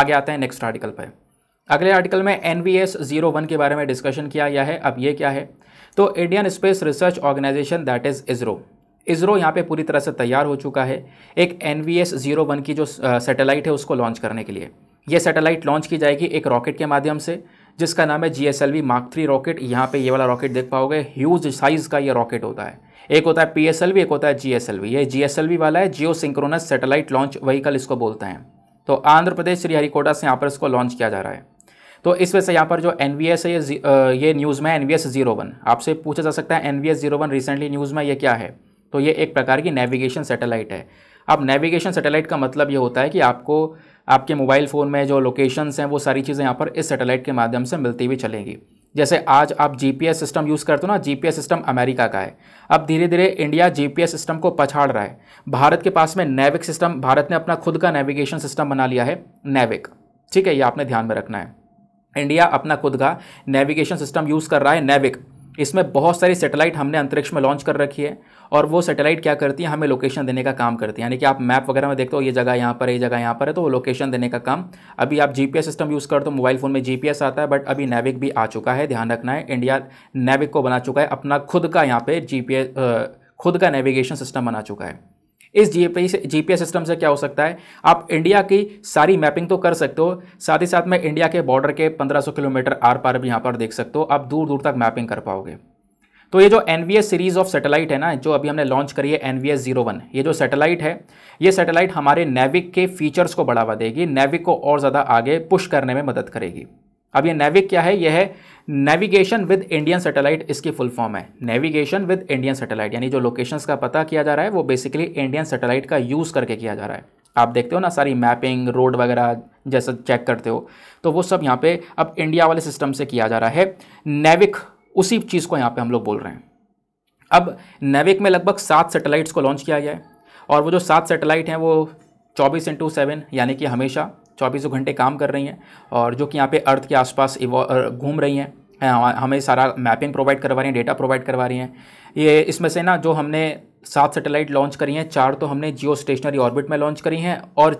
आगे आते हैं नेक्स्ट आर्टिकल पर अगले आर्टिकल में N V S zero one के बारे में डिस्कशन किया गया है अब ये क्या है तो Indian space research organisation that is ISRO ISRO यहाँ पे पूरी तरह से तैयार हो चुका है एक N V S zero one की जो सैटेलाइट है उसको लॉन्च करने के लिए ये सैटेलाइट लॉन्च की जाएगी एक रॉकेट के माध्यम से जिसका नाम है G S L V mark three rocket यहाँ पे ये वाला रॉकेट देख पाओगे ह्यूज साइज़ का ये रॉकेट होता है एक होता है पी एस एल वी एक होता है जी एस एल वी ये जी एस एल वी वाला है geosynchronous satellite launch vehicle इसको बोलते हैं तो आंध्र प्रदेश श्रीहरिकोटा से यहाँ पर इसको लॉन्च किया जा रहा है तो इस वजह से यहाँ पर जो एन वी एस है ये ये न्यूज़ में N V S zero one आपसे पूछा जा सकता है N V S zero one recently news में ये क्या है तो ये एक प्रकार की नेविगेशन सैटेलाइट है अब नेविगेशन सेटेलाइट का मतलब ये होता है कि आपको आपके मोबाइल फ़ोन में जो लोकेशंस हैं वो सारी चीज़ें यहाँ पर इस सेटेलाइट के माध्यम से मिलती हुई चलेंगी जैसे आज आप जी सिस्टम यूज़ करते हो ना जी सिस्टम अमेरिका का है अब धीरे धीरे इंडिया जी सिस्टम को पछाड़ रहा है भारत के पास में नेविक सिस्टम भारत ने अपना खुद का नेविगेशन सिस्टम बना लिया है नेविक ठीक है ये आपने ध्यान में रखना है इंडिया अपना खुद का नेविगेशन सिस्टम यूज़ कर रहा है नेविक इसमें बहुत सारी सैटेलाइट हमने अंतरिक्ष में लॉन्च कर रखी है और वो सैटेलाइट क्या करती है हमें लोकेशन देने का काम करती है यानी कि आप मैप वगैरह में देखते हो ये जगह यहाँ पर है ये जगह यहाँ पर है तो वो लोकेशन देने का काम अभी आप जीपीएस सिस्टम यूज़ करते हो मोबाइल फ़ोन में जीपीएस आता है बट अभी नेविक भी आ चुका है ध्यान रखना है इंडिया नेविक को बना चुका है अपना खुद का यहाँ पर जी खुद का नेविगेशन सिस्टम बना चुका है इस जी पी सिस्टम से क्या हो सकता है आप इंडिया की सारी मैपिंग तो कर सकते हो साथ ही साथ में इंडिया के बॉर्डर के 1500 किलोमीटर आर पार भी यहाँ पर देख सकते हो आप दूर दूर तक मैपिंग कर पाओगे तो ये जो एन सीरीज़ ऑफ सैटेलाइट है ना जो अभी हमने लॉन्च करी है एन वी ये जो सैटेलाइट है ये सैटेलाइट हमारे नेविक के फीचर्स को बढ़ावा देगी नेविक को और ज़्यादा आगे पुश करने में मदद करेगी अब ये नेविक क्या है यह है नेविगेशन विद इंडियन सैटेलाइट इसकी फुल फॉर्म है नेविगेशन विद इंडियन सैटेलाइट यानी जो लोकेशंस का पता किया जा रहा है वो बेसिकली इंडियन सैटेलाइट का यूज़ करके किया जा रहा है आप देखते हो ना सारी मैपिंग रोड वगैरह जैसा चेक करते हो तो वो सब यहाँ पे अब इंडिया वाले सिस्टम से किया जा रहा है नेविक उसी चीज़ को यहाँ पे हम लोग बोल रहे हैं अब नेविक में लगभग सात सेटेलाइट्स को लॉन्च किया गया है और वो जो सात सेटेलाइट हैं वो चौबीस इंटू सेवन यानी कि हमेशा चौबीसों घंटे काम कर रही हैं और जो कि यहाँ पे अर्थ के आसपास घूम रही हैं हमें सारा मैपिंग प्रोवाइड करवा रही हैं डेटा प्रोवाइड करवा रही हैं ये इसमें से ना जो हमने सात सैटेलाइट लॉन्च करी हैं चार तो हमने जियो स्टेशनरी ऑर्बिट में लॉन्च करी हैं और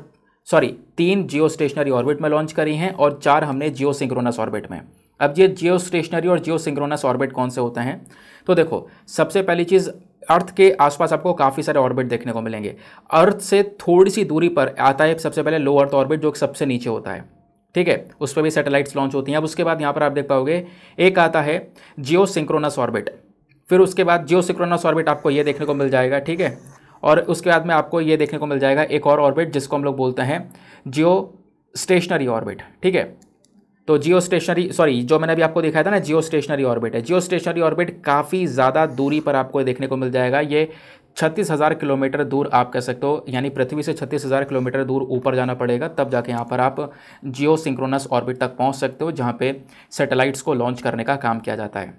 सॉरी तीन जियो स्टेशनरी ऑर्बिट में लॉन्च करी हैं और चार हमने जियो सिंक्रोनस ऑर्बिट में अब ये जियो स्टेशनरी और जियो सिंक्रोनस ऑर्बिट कौन से होते हैं तो देखो सबसे पहली चीज़ अर्थ के आसपास आपको काफ़ी सारे ऑर्बिट देखने को मिलेंगे अर्थ से थोड़ी सी दूरी पर आता है सबसे पहले लो अर्थ ऑर्बिट जो सबसे नीचे होता है ठीक है उस पर भी सैटेलाइट्स लॉन्च होती हैं अब उसके बाद यहाँ पर आप देख पाओगे एक आता है जियो सिंक्रोनस ऑर्बिट फिर उसके बाद जियो सिंक्रोनस ऑर्बिट आपको ये देखने को मिल जाएगा ठीक है और उसके बाद में आपको ये देखने को मिल जाएगा एक और ऑर्बिट जिसको हम लोग बोलते हैं जियो स्टेशनरी ऑर्बिट ठीक है तो जियो स्टेशनरी सॉरी जो मैंने अभी आपको दिखाया था ना जियो स्टेशनरी ऑर्बिट है जियो स्टेशनरी ऑर्बिट काफ़ी ज़्यादा दूरी पर आपको देखने को मिल जाएगा ये छत्तीस हज़ार किलोमीटर दूर आप कह सकते हो यानी पृथ्वी से छत्तीस हज़ार किलोमीटर दूर ऊपर जाना पड़ेगा तब जाके यहाँ पर आप जियो सिंक्रोनस ऑर्बिट तक पहुँच सकते हो जहाँ पर सैटेलाइट्स को लॉन्च करने का काम किया जाता है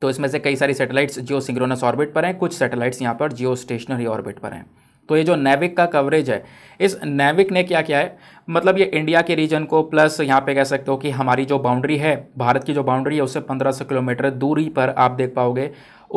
तो इसमें से कई सारी सैटेलाइट्स जियो सिंक्रोनस ऑर्बिट पर हैं कुछ सेटेलाइट्स यहाँ पर जियो स्टेशनरी ऑर्बिट पर हैं तो ये जो नेविक का कवरेज है इस नेविक ने क्या किया है मतलब ये इंडिया के रीजन को प्लस यहाँ पे कह सकते हो कि हमारी जो बाउंड्री है भारत की जो बाउंड्री है उससे 1500 किलोमीटर दूरी पर आप देख पाओगे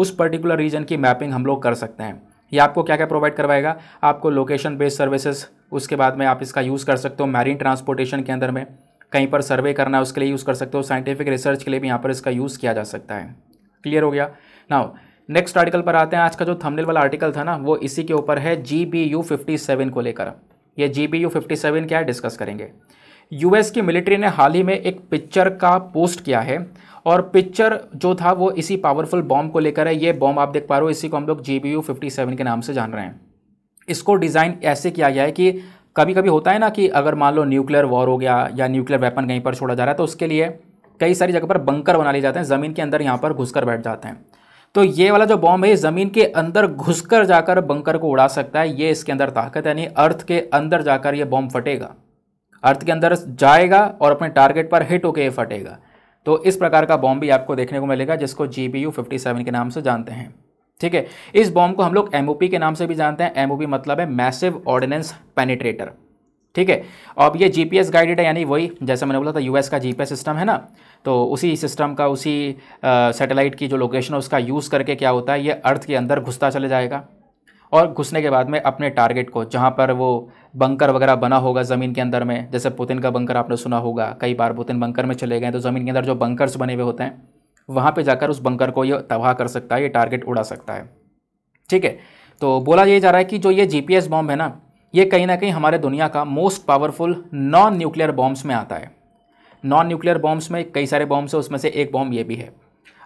उस पर्टिकुलर रीजन की मैपिंग हम लोग कर सकते हैं ये आपको क्या क्या प्रोवाइड करवाएगा आपको लोकेशन बेस्ड सर्विसेज उसके बाद में आप इसका यूज़ कर सकते हो मैरीन ट्रांसपोर्टेशन के अंदर में कहीं पर सर्वे करना है उसके लिए यूज़ कर सकते हो साइंटिफिक रिसर्च के लिए भी यहाँ पर इसका यूज़ किया जा सकता है क्लियर हो गया नाउ नेक्स्ट आर्टिकल पर आते हैं आज का जो थंबनेल वाला आर्टिकल था ना वो इसी के ऊपर है G B U fifty seven को लेकर ये G B U fifty seven क्या है डिस्कस करेंगे यूएस की मिलिट्री ने हाल ही में एक पिक्चर का पोस्ट किया है और पिक्चर जो था वो इसी पावरफुल बॉम्ब को लेकर है ये बॉम्ब आप देख पा रहे हो इसी को हम लोग G B U fifty seven के नाम से जान रहे हैं इसको डिज़ाइन ऐसे किया गया है कि कभी कभी होता है ना कि अगर मान लो न्यूक्लियर वॉर हो गया या न्यूक्लियर वेपन कहीं पर छोड़ा जा रहा है तो उसके लिए कई सारी जगह पर बंकर बना लिए जाते हैं ज़मीन के अंदर यहाँ पर घुस बैठ जाते हैं तो ये वाला जो बॉम्ब है ये ज़मीन के अंदर घुसकर जाकर बंकर को उड़ा सकता है ये इसके अंदर ताकत यानी अर्थ के अंदर जाकर यह बॉम्ब फटेगा अर्थ के अंदर जाएगा और अपने टारगेट पर हिट होकर यह फटेगा तो इस प्रकार का बॉम्ब भी आपको देखने को मिलेगा जिसको G B U fifty seven के नाम से जानते हैं ठीक है इस बॉम्ब को हम लोग एम के नाम से भी जानते हैं एम मतलब है मैसिव ऑर्डिनेंस पेनिट्रेटर ठीक है अब ये जीपीएस गाइडेड है यानी वही जैसे मैंने बोला था यूएस का जीपीएस सिस्टम है ना तो उसी सिस्टम का उसी सैटेलाइट की जो लोकेशन है उसका यूज़ करके क्या होता है ये अर्थ के अंदर घुसता चले जाएगा और घुसने के बाद में अपने टारगेट को जहाँ पर वो बंकर वगैरह बना होगा ज़मीन के अंदर में जैसे पुतिन का बंकर आपने सुना होगा कई बार पुतिन बंकर में चले गए तो ज़मीन के अंदर जो बंकर्स बने हुए होते हैं वहाँ पे जाकर उस बंकर को ये तबाह कर सकता है ये टारगेट उड़ा सकता है ठीक है तो बोला ये जा रहा है कि जो ये जी बॉम्ब है ना ये कहीं ना कहीं हमारे दुनिया का most powerful non nuclear bombs में आता है नॉन न्यूक्लियर बॉम्ब्स में कई सारे बॉम्ब्स हैं उसमें से एक बॉम्ब ये भी है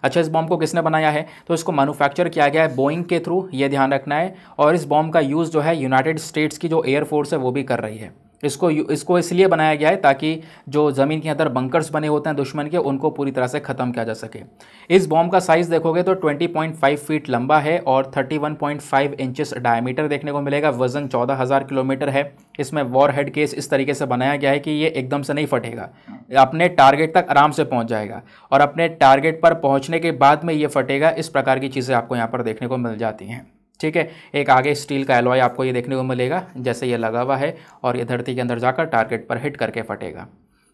अच्छा इस बॉम्ब को किसने बनाया है तो इसको मैनुफैक्चर किया गया है बोइंग के थ्रू ये ध्यान रखना है और इस बॉम्ब का यूज़ जो है यूनाइटेड स्टेट्स की जो एयरफोर्स है वो भी कर रही है इसको इसको इसलिए बनाया गया है ताकि जो ज़मीन के अंदर बंकर्स बने होते हैं दुश्मन के उनको पूरी तरह से ख़त्म किया जा सके इस बॉम्ब का साइज़ देखोगे तो 20.5 फीट लंबा है और 31.5 इंचेस डायमीटर देखने को मिलेगा वज़न 14,000 किलोमीटर है इसमें वॉर हेड केस इस तरीके से बनाया गया है कि ये एकदम से नहीं फटेगा अपने टारगेट तक आराम से पहुँच जाएगा और अपने टारगेट पर पहुँचने के बाद में ये फटेगा इस प्रकार की चीज़ें आपको यहाँ पर देखने को मिल जाती हैं ठीक है एक आगे स्टील का एलॉय आपको ये देखने को मिलेगा जैसे ये लगा हुआ है और ये धरती के अंदर जाकर टारगेट पर हिट करके फटेगा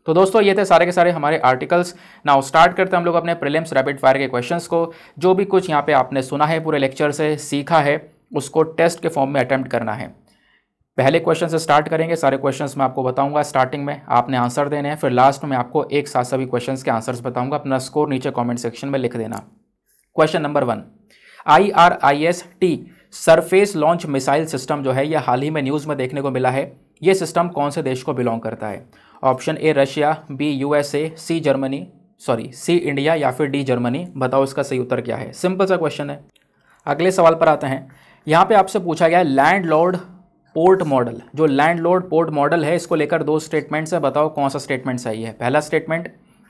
तो दोस्तों ये थे सारे के सारे हमारे आर्टिकल्स नाउ स्टार्ट करते हैं हम लोग अपने प्रिलिम्स रैपिड फायर के क्वेश्चंस को जो भी कुछ यहाँ पे आपने सुना है पूरे लेक्चर से सीखा है उसको टेस्ट के फॉर्म में अटैम्प्ट करना है पहले क्वेश्चन से स्टार्ट करेंगे सारे क्वेश्चन मैं आपको बताऊंगा स्टार्टिंग में आपने आंसर देने हैं फिर लास्ट में आपको एक साथ सभी क्वेश्चन के आंसर्स बताऊंगा अपना स्कोर नीचे कमेंट सेक्शन में लिख देना question number one I R I S T surface launch missile system जो है यह हाल ही में न्यूज़ में देखने को मिला है ये सिस्टम कौन से देश को बिलोंग करता है option A Russia B USA C Germany sorry C India या फिर डी जर्मनी बताओ इसका सही उत्तर क्या है सिंपल सा क्वेश्चन है अगले सवाल पर आते हैं यहाँ पे आपसे पूछा गया है लैंड लॉर्ड पोर्ट मॉडल जो लैंड लॉर्ड पोर्ट मॉडल है इसको लेकर दो स्टेटमेंट्स है बताओ कौन सा स्टेटमेंट सही है पहला स्टेटमेंट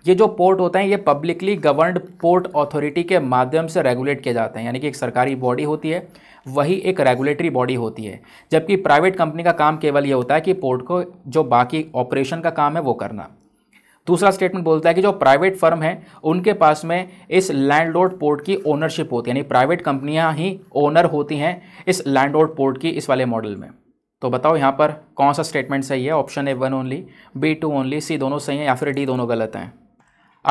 ये जो पोर्ट होते हैं ये पब्लिकली गवर्नड पोर्ट अथॉरिटी के माध्यम से रेगुलेट किए जाते हैं यानी कि एक सरकारी बॉडी होती है वही एक रेगुलेटरी बॉडी होती है जबकि प्राइवेट कंपनी का काम केवल ये होता है कि पोर्ट को जो बाकी ऑपरेशन का काम है वो करना दूसरा स्टेटमेंट बोलता है कि जो प्राइवेट फर्म है उनके पास में इस लैंडलॉर्ड पोर्ट की ओनरशिप होती है यानी प्राइवेट कंपनियां ही ओनर होती हैं इस लैंडलॉर्ड पोर्ट की इस वाले मॉडल में तो बताओ यहाँ पर कौन सा स्टेटमेंट सही है option A one only B two only C दोनों सही हैं या फिर डी दोनों गलत हैं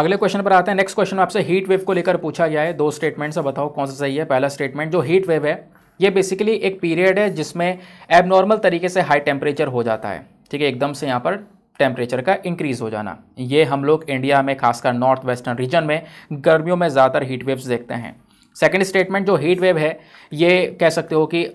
अगले क्वेश्चन पर आते हैं नेक्स्ट क्वेश्चन आपसे हीट वेव को लेकर पूछा गया है दो स्टेटमेंट से बताओ कौन सा सही है पहला स्टेटमेंट जो हीट वेव है ये बेसिकली एक पीरियड है जिसमें एबनॉर्मल तरीके से हाई टेम्परेचर हो जाता है ठीक है एकदम से यहाँ पर टेम्परेचर का इंक्रीज़ हो जाना ये हम लोग इंडिया में खासकर नॉर्थ वेस्टर्न रीजन में गर्मियों में ज़्यादातर हीट वेव्स देखते हैं सेकेंड स्टेटमेंट जो हीट वेव है ये कह सकते हो कि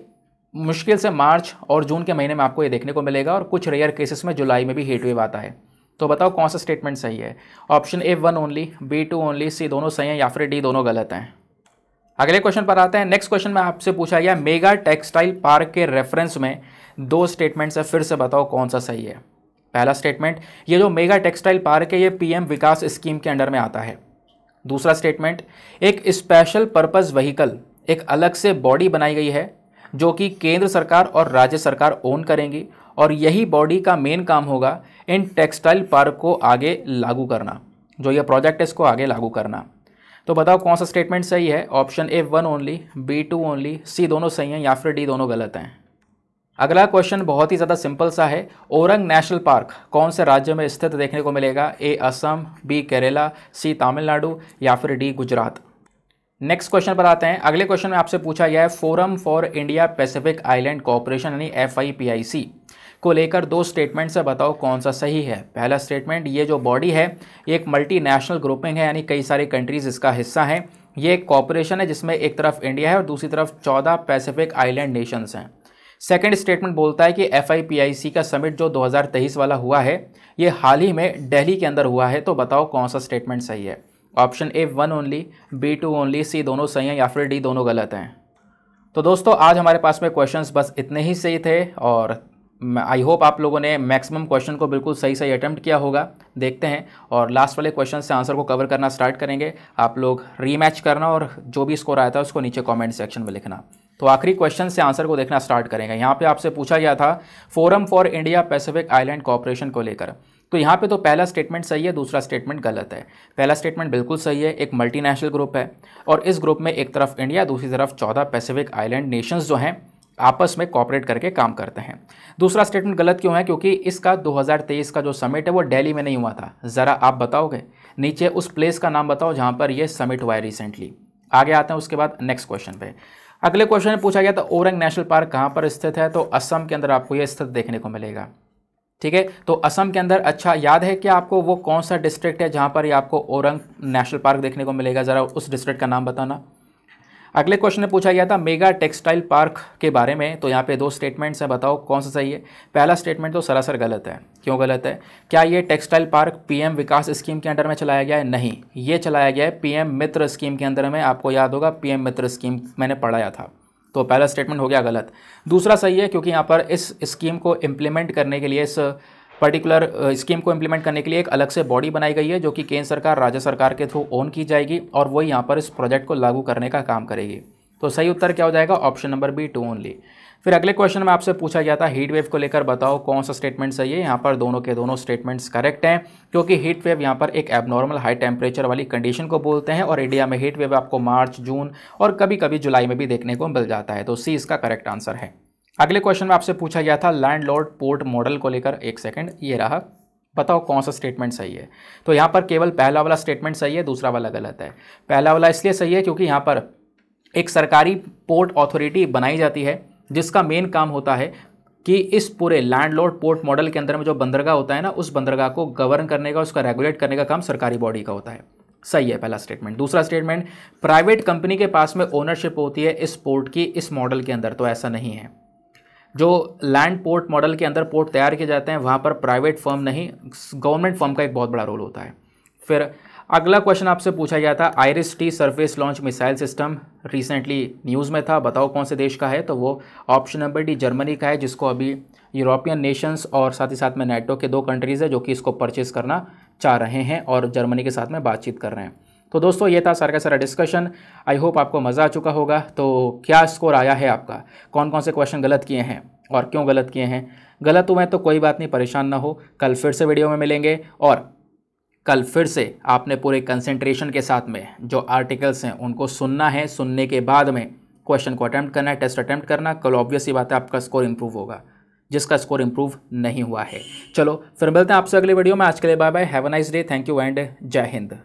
मुश्किल से मार्च और जून के महीने में आपको ये देखने को मिलेगा और कुछ रेयर केसेस में जुलाई में भी हीट वेव आता है तो बताओ कौन सा स्टेटमेंट सही है option A one only B two only C दोनों सही हैं या फिर डी दोनों गलत हैं अगले क्वेश्चन पर आते हैं नेक्स्ट क्वेश्चन में आपसे पूछा गया मेगा टेक्सटाइल पार्क के रेफरेंस में दो स्टेटमेंट्स है फिर से बताओ कौन सा सही है पहला स्टेटमेंट ये जो मेगा टेक्सटाइल पार्क है ये पीएम विकास स्कीम के अंडर में आता है दूसरा स्टेटमेंट एक स्पेशल पर्पज़ वहीकल एक अलग से बॉडी बनाई गई है जो कि केंद्र सरकार और राज्य सरकार ओन करेंगी और यही बॉडी का मेन काम होगा इन टेक्सटाइल पार्क को आगे लागू करना जो यह प्रोजेक्ट है इसको आगे लागू करना तो बताओ कौन सा स्टेटमेंट सही है option A one only B two only C दोनों सही हैं या फिर डी दोनों गलत हैं अगला क्वेश्चन बहुत ही ज़्यादा सिंपल सा है ओरंग नेशनल पार्क कौन से राज्य में स्थित देखने को मिलेगा A Assam B Kerala C Tamil Nadu या फिर डी गुजरात नेक्स्ट क्वेश्चन पर आते हैं अगले क्वेश्चन में आपसे पूछा गया है forum for India Pacific island cooperation यानी F I P I C को लेकर दो स्टेटमेंट से बताओ कौन सा सही है पहला स्टेटमेंट ये जो बॉडी है ये एक मल्टीनेशनल ग्रुपिंग है यानी कई सारी कंट्रीज़ इसका हिस्सा है ये एक कॉपोरेशन है जिसमें एक तरफ इंडिया है और दूसरी तरफ चौदह पैसिफिक आइलैंड नेशंस हैं सेकेंड स्टेटमेंट बोलता है कि एफ का समिट जो दो वाला हुआ है ये हाल ही में डेली के अंदर हुआ है तो बताओ कौन सा स्टेटमेंट सही है option A one only B two only C दोनों सही हैं या फिर डी दोनों गलत हैं तो दोस्तों आज हमारे पास में क्वेश्चंस बस इतने ही सही थे और आई होप आप लोगों ने मैक्सिमम क्वेश्चन को बिल्कुल सही सही अटैम्प्ट किया होगा देखते हैं और लास्ट वाले क्वेश्चन से आंसर को कवर करना स्टार्ट करेंगे आप लोग रीमैच करना और जो भी स्कोर आया था उसको नीचे कमेंट सेक्शन में लिखना तो आखिरी क्वेश्चन से आंसर को देखना स्टार्ट करेंगे यहाँ पे आपसे पूछा गया था forum for India Pacific island cooperation को लेकर तो यहाँ पे तो पहला स्टेटमेंट सही है दूसरा स्टेटमेंट गलत है पहला स्टेटमेंट बिल्कुल सही है एक मल्टीनेशनल ग्रुप है और इस ग्रुप में एक तरफ इंडिया दूसरी तरफ चौदह पैसिफिक आइलैंड नेशंस जो हैं आपस में कॉपरेट करके काम करते हैं दूसरा स्टेटमेंट गलत क्यों है क्योंकि इसका 2023 का जो समिट है वो दिल्ली में नहीं हुआ था ज़रा आप बताओगे नीचे उस प्लेस का नाम बताओ जहाँ पर यह समिट हुआ है रिसेंटली आगे आते हैं उसके बाद नेक्स्ट क्वेश्चन पे अगले क्वेश्चन में पूछा गया था ओरंग नेशनल पार्क कहाँ पर स्थित है तो असम के अंदर आपको यह स्थित देखने को मिलेगा ठीक है तो असम के अंदर अच्छा याद है कि आपको वो कौन सा डिस्ट्रिक्ट है जहाँ पर ये आपको ओरंग नेशनल पार्क देखने को मिलेगा ज़रा उस डिस्ट्रिक्ट का नाम बताना अगले क्वेश्चन में पूछा गया था मेगा टेक्सटाइल पार्क के बारे में तो यहाँ पे दो स्टेटमेंट्स हैं बताओ कौन सा सही है पहला स्टेटमेंट तो सरासर गलत है क्यों गलत है क्या ये textile park PM Vikas scheme के अंडर में चलाया गया है नहीं ये चलाया गया है पीएम मित्र स्कीम के अंदर में आपको याद होगा पीएम मित्र स्कीम मैंने पढ़ाया था तो पहला स्टेटमेंट हो गया गलत दूसरा सही है क्योंकि यहाँ पर इस स्कीम को इम्प्लीमेंट करने के लिए इस पर्टिकुलर स्कीम uh, को इम्प्लीमेंट करने के लिए एक अलग से बॉडी बनाई गई है जो कि केंद्र सरकार राज्य सरकार के थ्रू ओन की जाएगी और वो यहाँ पर इस प्रोजेक्ट को लागू करने का काम करेगी तो सही उत्तर क्या हो जाएगा option number B two only फिर अगले क्वेश्चन में आपसे पूछा गया था हीट वेव को लेकर बताओ कौन सा स्टेटमेंट सही है यहाँ पर दोनों के दोनों स्टेटमेंट्स करेक्ट हैं क्योंकि हीट वेव यहाँ पर एक एबनॉर्मल हाई टेम्परेचर वाली कंडीशन को बोलते हैं और इंडिया में हीट वेव आपको मार्च जून और कभी कभी जुलाई में भी देखने को मिल जाता है तो सी इसका करेक्ट आंसर है अगले क्वेश्चन में आपसे पूछा गया था लैंड लॉर्ड पोर्ट मॉडल को लेकर एक सेकेंड ये रहा बताओ कौन सा स्टेटमेंट सही है तो यहाँ पर केवल पहला वाला स्टेटमेंट सही है दूसरा वाला गलत है पहला वाला इसलिए सही है क्योंकि यहाँ पर एक सरकारी पोर्ट अथॉरिटी बनाई जाती है जिसका मेन काम होता है कि इस पूरे लैंड लॉर्ड पोर्ट मॉडल के अंदर में जो बंदरगाह होता है ना उस बंदरगाह को गवर्न करने का उसका रेगुलेट करने का काम सरकारी बॉडी का होता है सही है पहला स्टेटमेंट दूसरा स्टेटमेंट प्राइवेट कंपनी के पास में ओनरशिप होती है इस पोर्ट की इस मॉडल के अंदर तो ऐसा नहीं है जो लैंड पोर्ट मॉडल के अंदर पोर्ट तैयार किए जाते हैं वहाँ पर प्राइवेट फर्म नहीं गवर्नमेंट फर्म का एक बहुत बड़ा रोल होता है फिर अगला क्वेश्चन आपसे पूछा गया था IRIS T surface launch missile system recently news में था बताओ कौन से देश का है तो वो ऑप्शन नंबर डी जर्मनी का है जिसको अभी यूरोपियन नेशंस और साथ ही साथ में नेटो के दो कंट्रीज़ है जो कि इसको परचेज़ करना चाह रहे हैं और जर्मनी के साथ में बातचीत कर रहे हैं तो दोस्तों ये था सारा का सारा डिस्कशन आई होप आपको मज़ा आ चुका होगा तो क्या स्कोर आया है आपका कौन कौन से क्वेश्चन गलत किए हैं और क्यों गलत किए हैं गलत हुए तो कोई बात नहीं परेशान ना हो कल फिर से वीडियो में मिलेंगे और कल फिर से आपने पूरे कंसेंट्रेशन के साथ में जो आर्टिकल्स हैं उनको सुनना है सुनने के बाद में क्वेश्चन को अटैम्प्ट करना है टेस्ट अटैम्प्ट करना कल ऑब्वियस ही बात है आपका स्कोर इम्प्रूव होगा जिसका स्कोर इम्प्रूव नहीं हुआ है चलो फिर मिलते हैं आपसे अगले वीडियो में आज के लिए bye bye have a nice day thank you and जय हिंद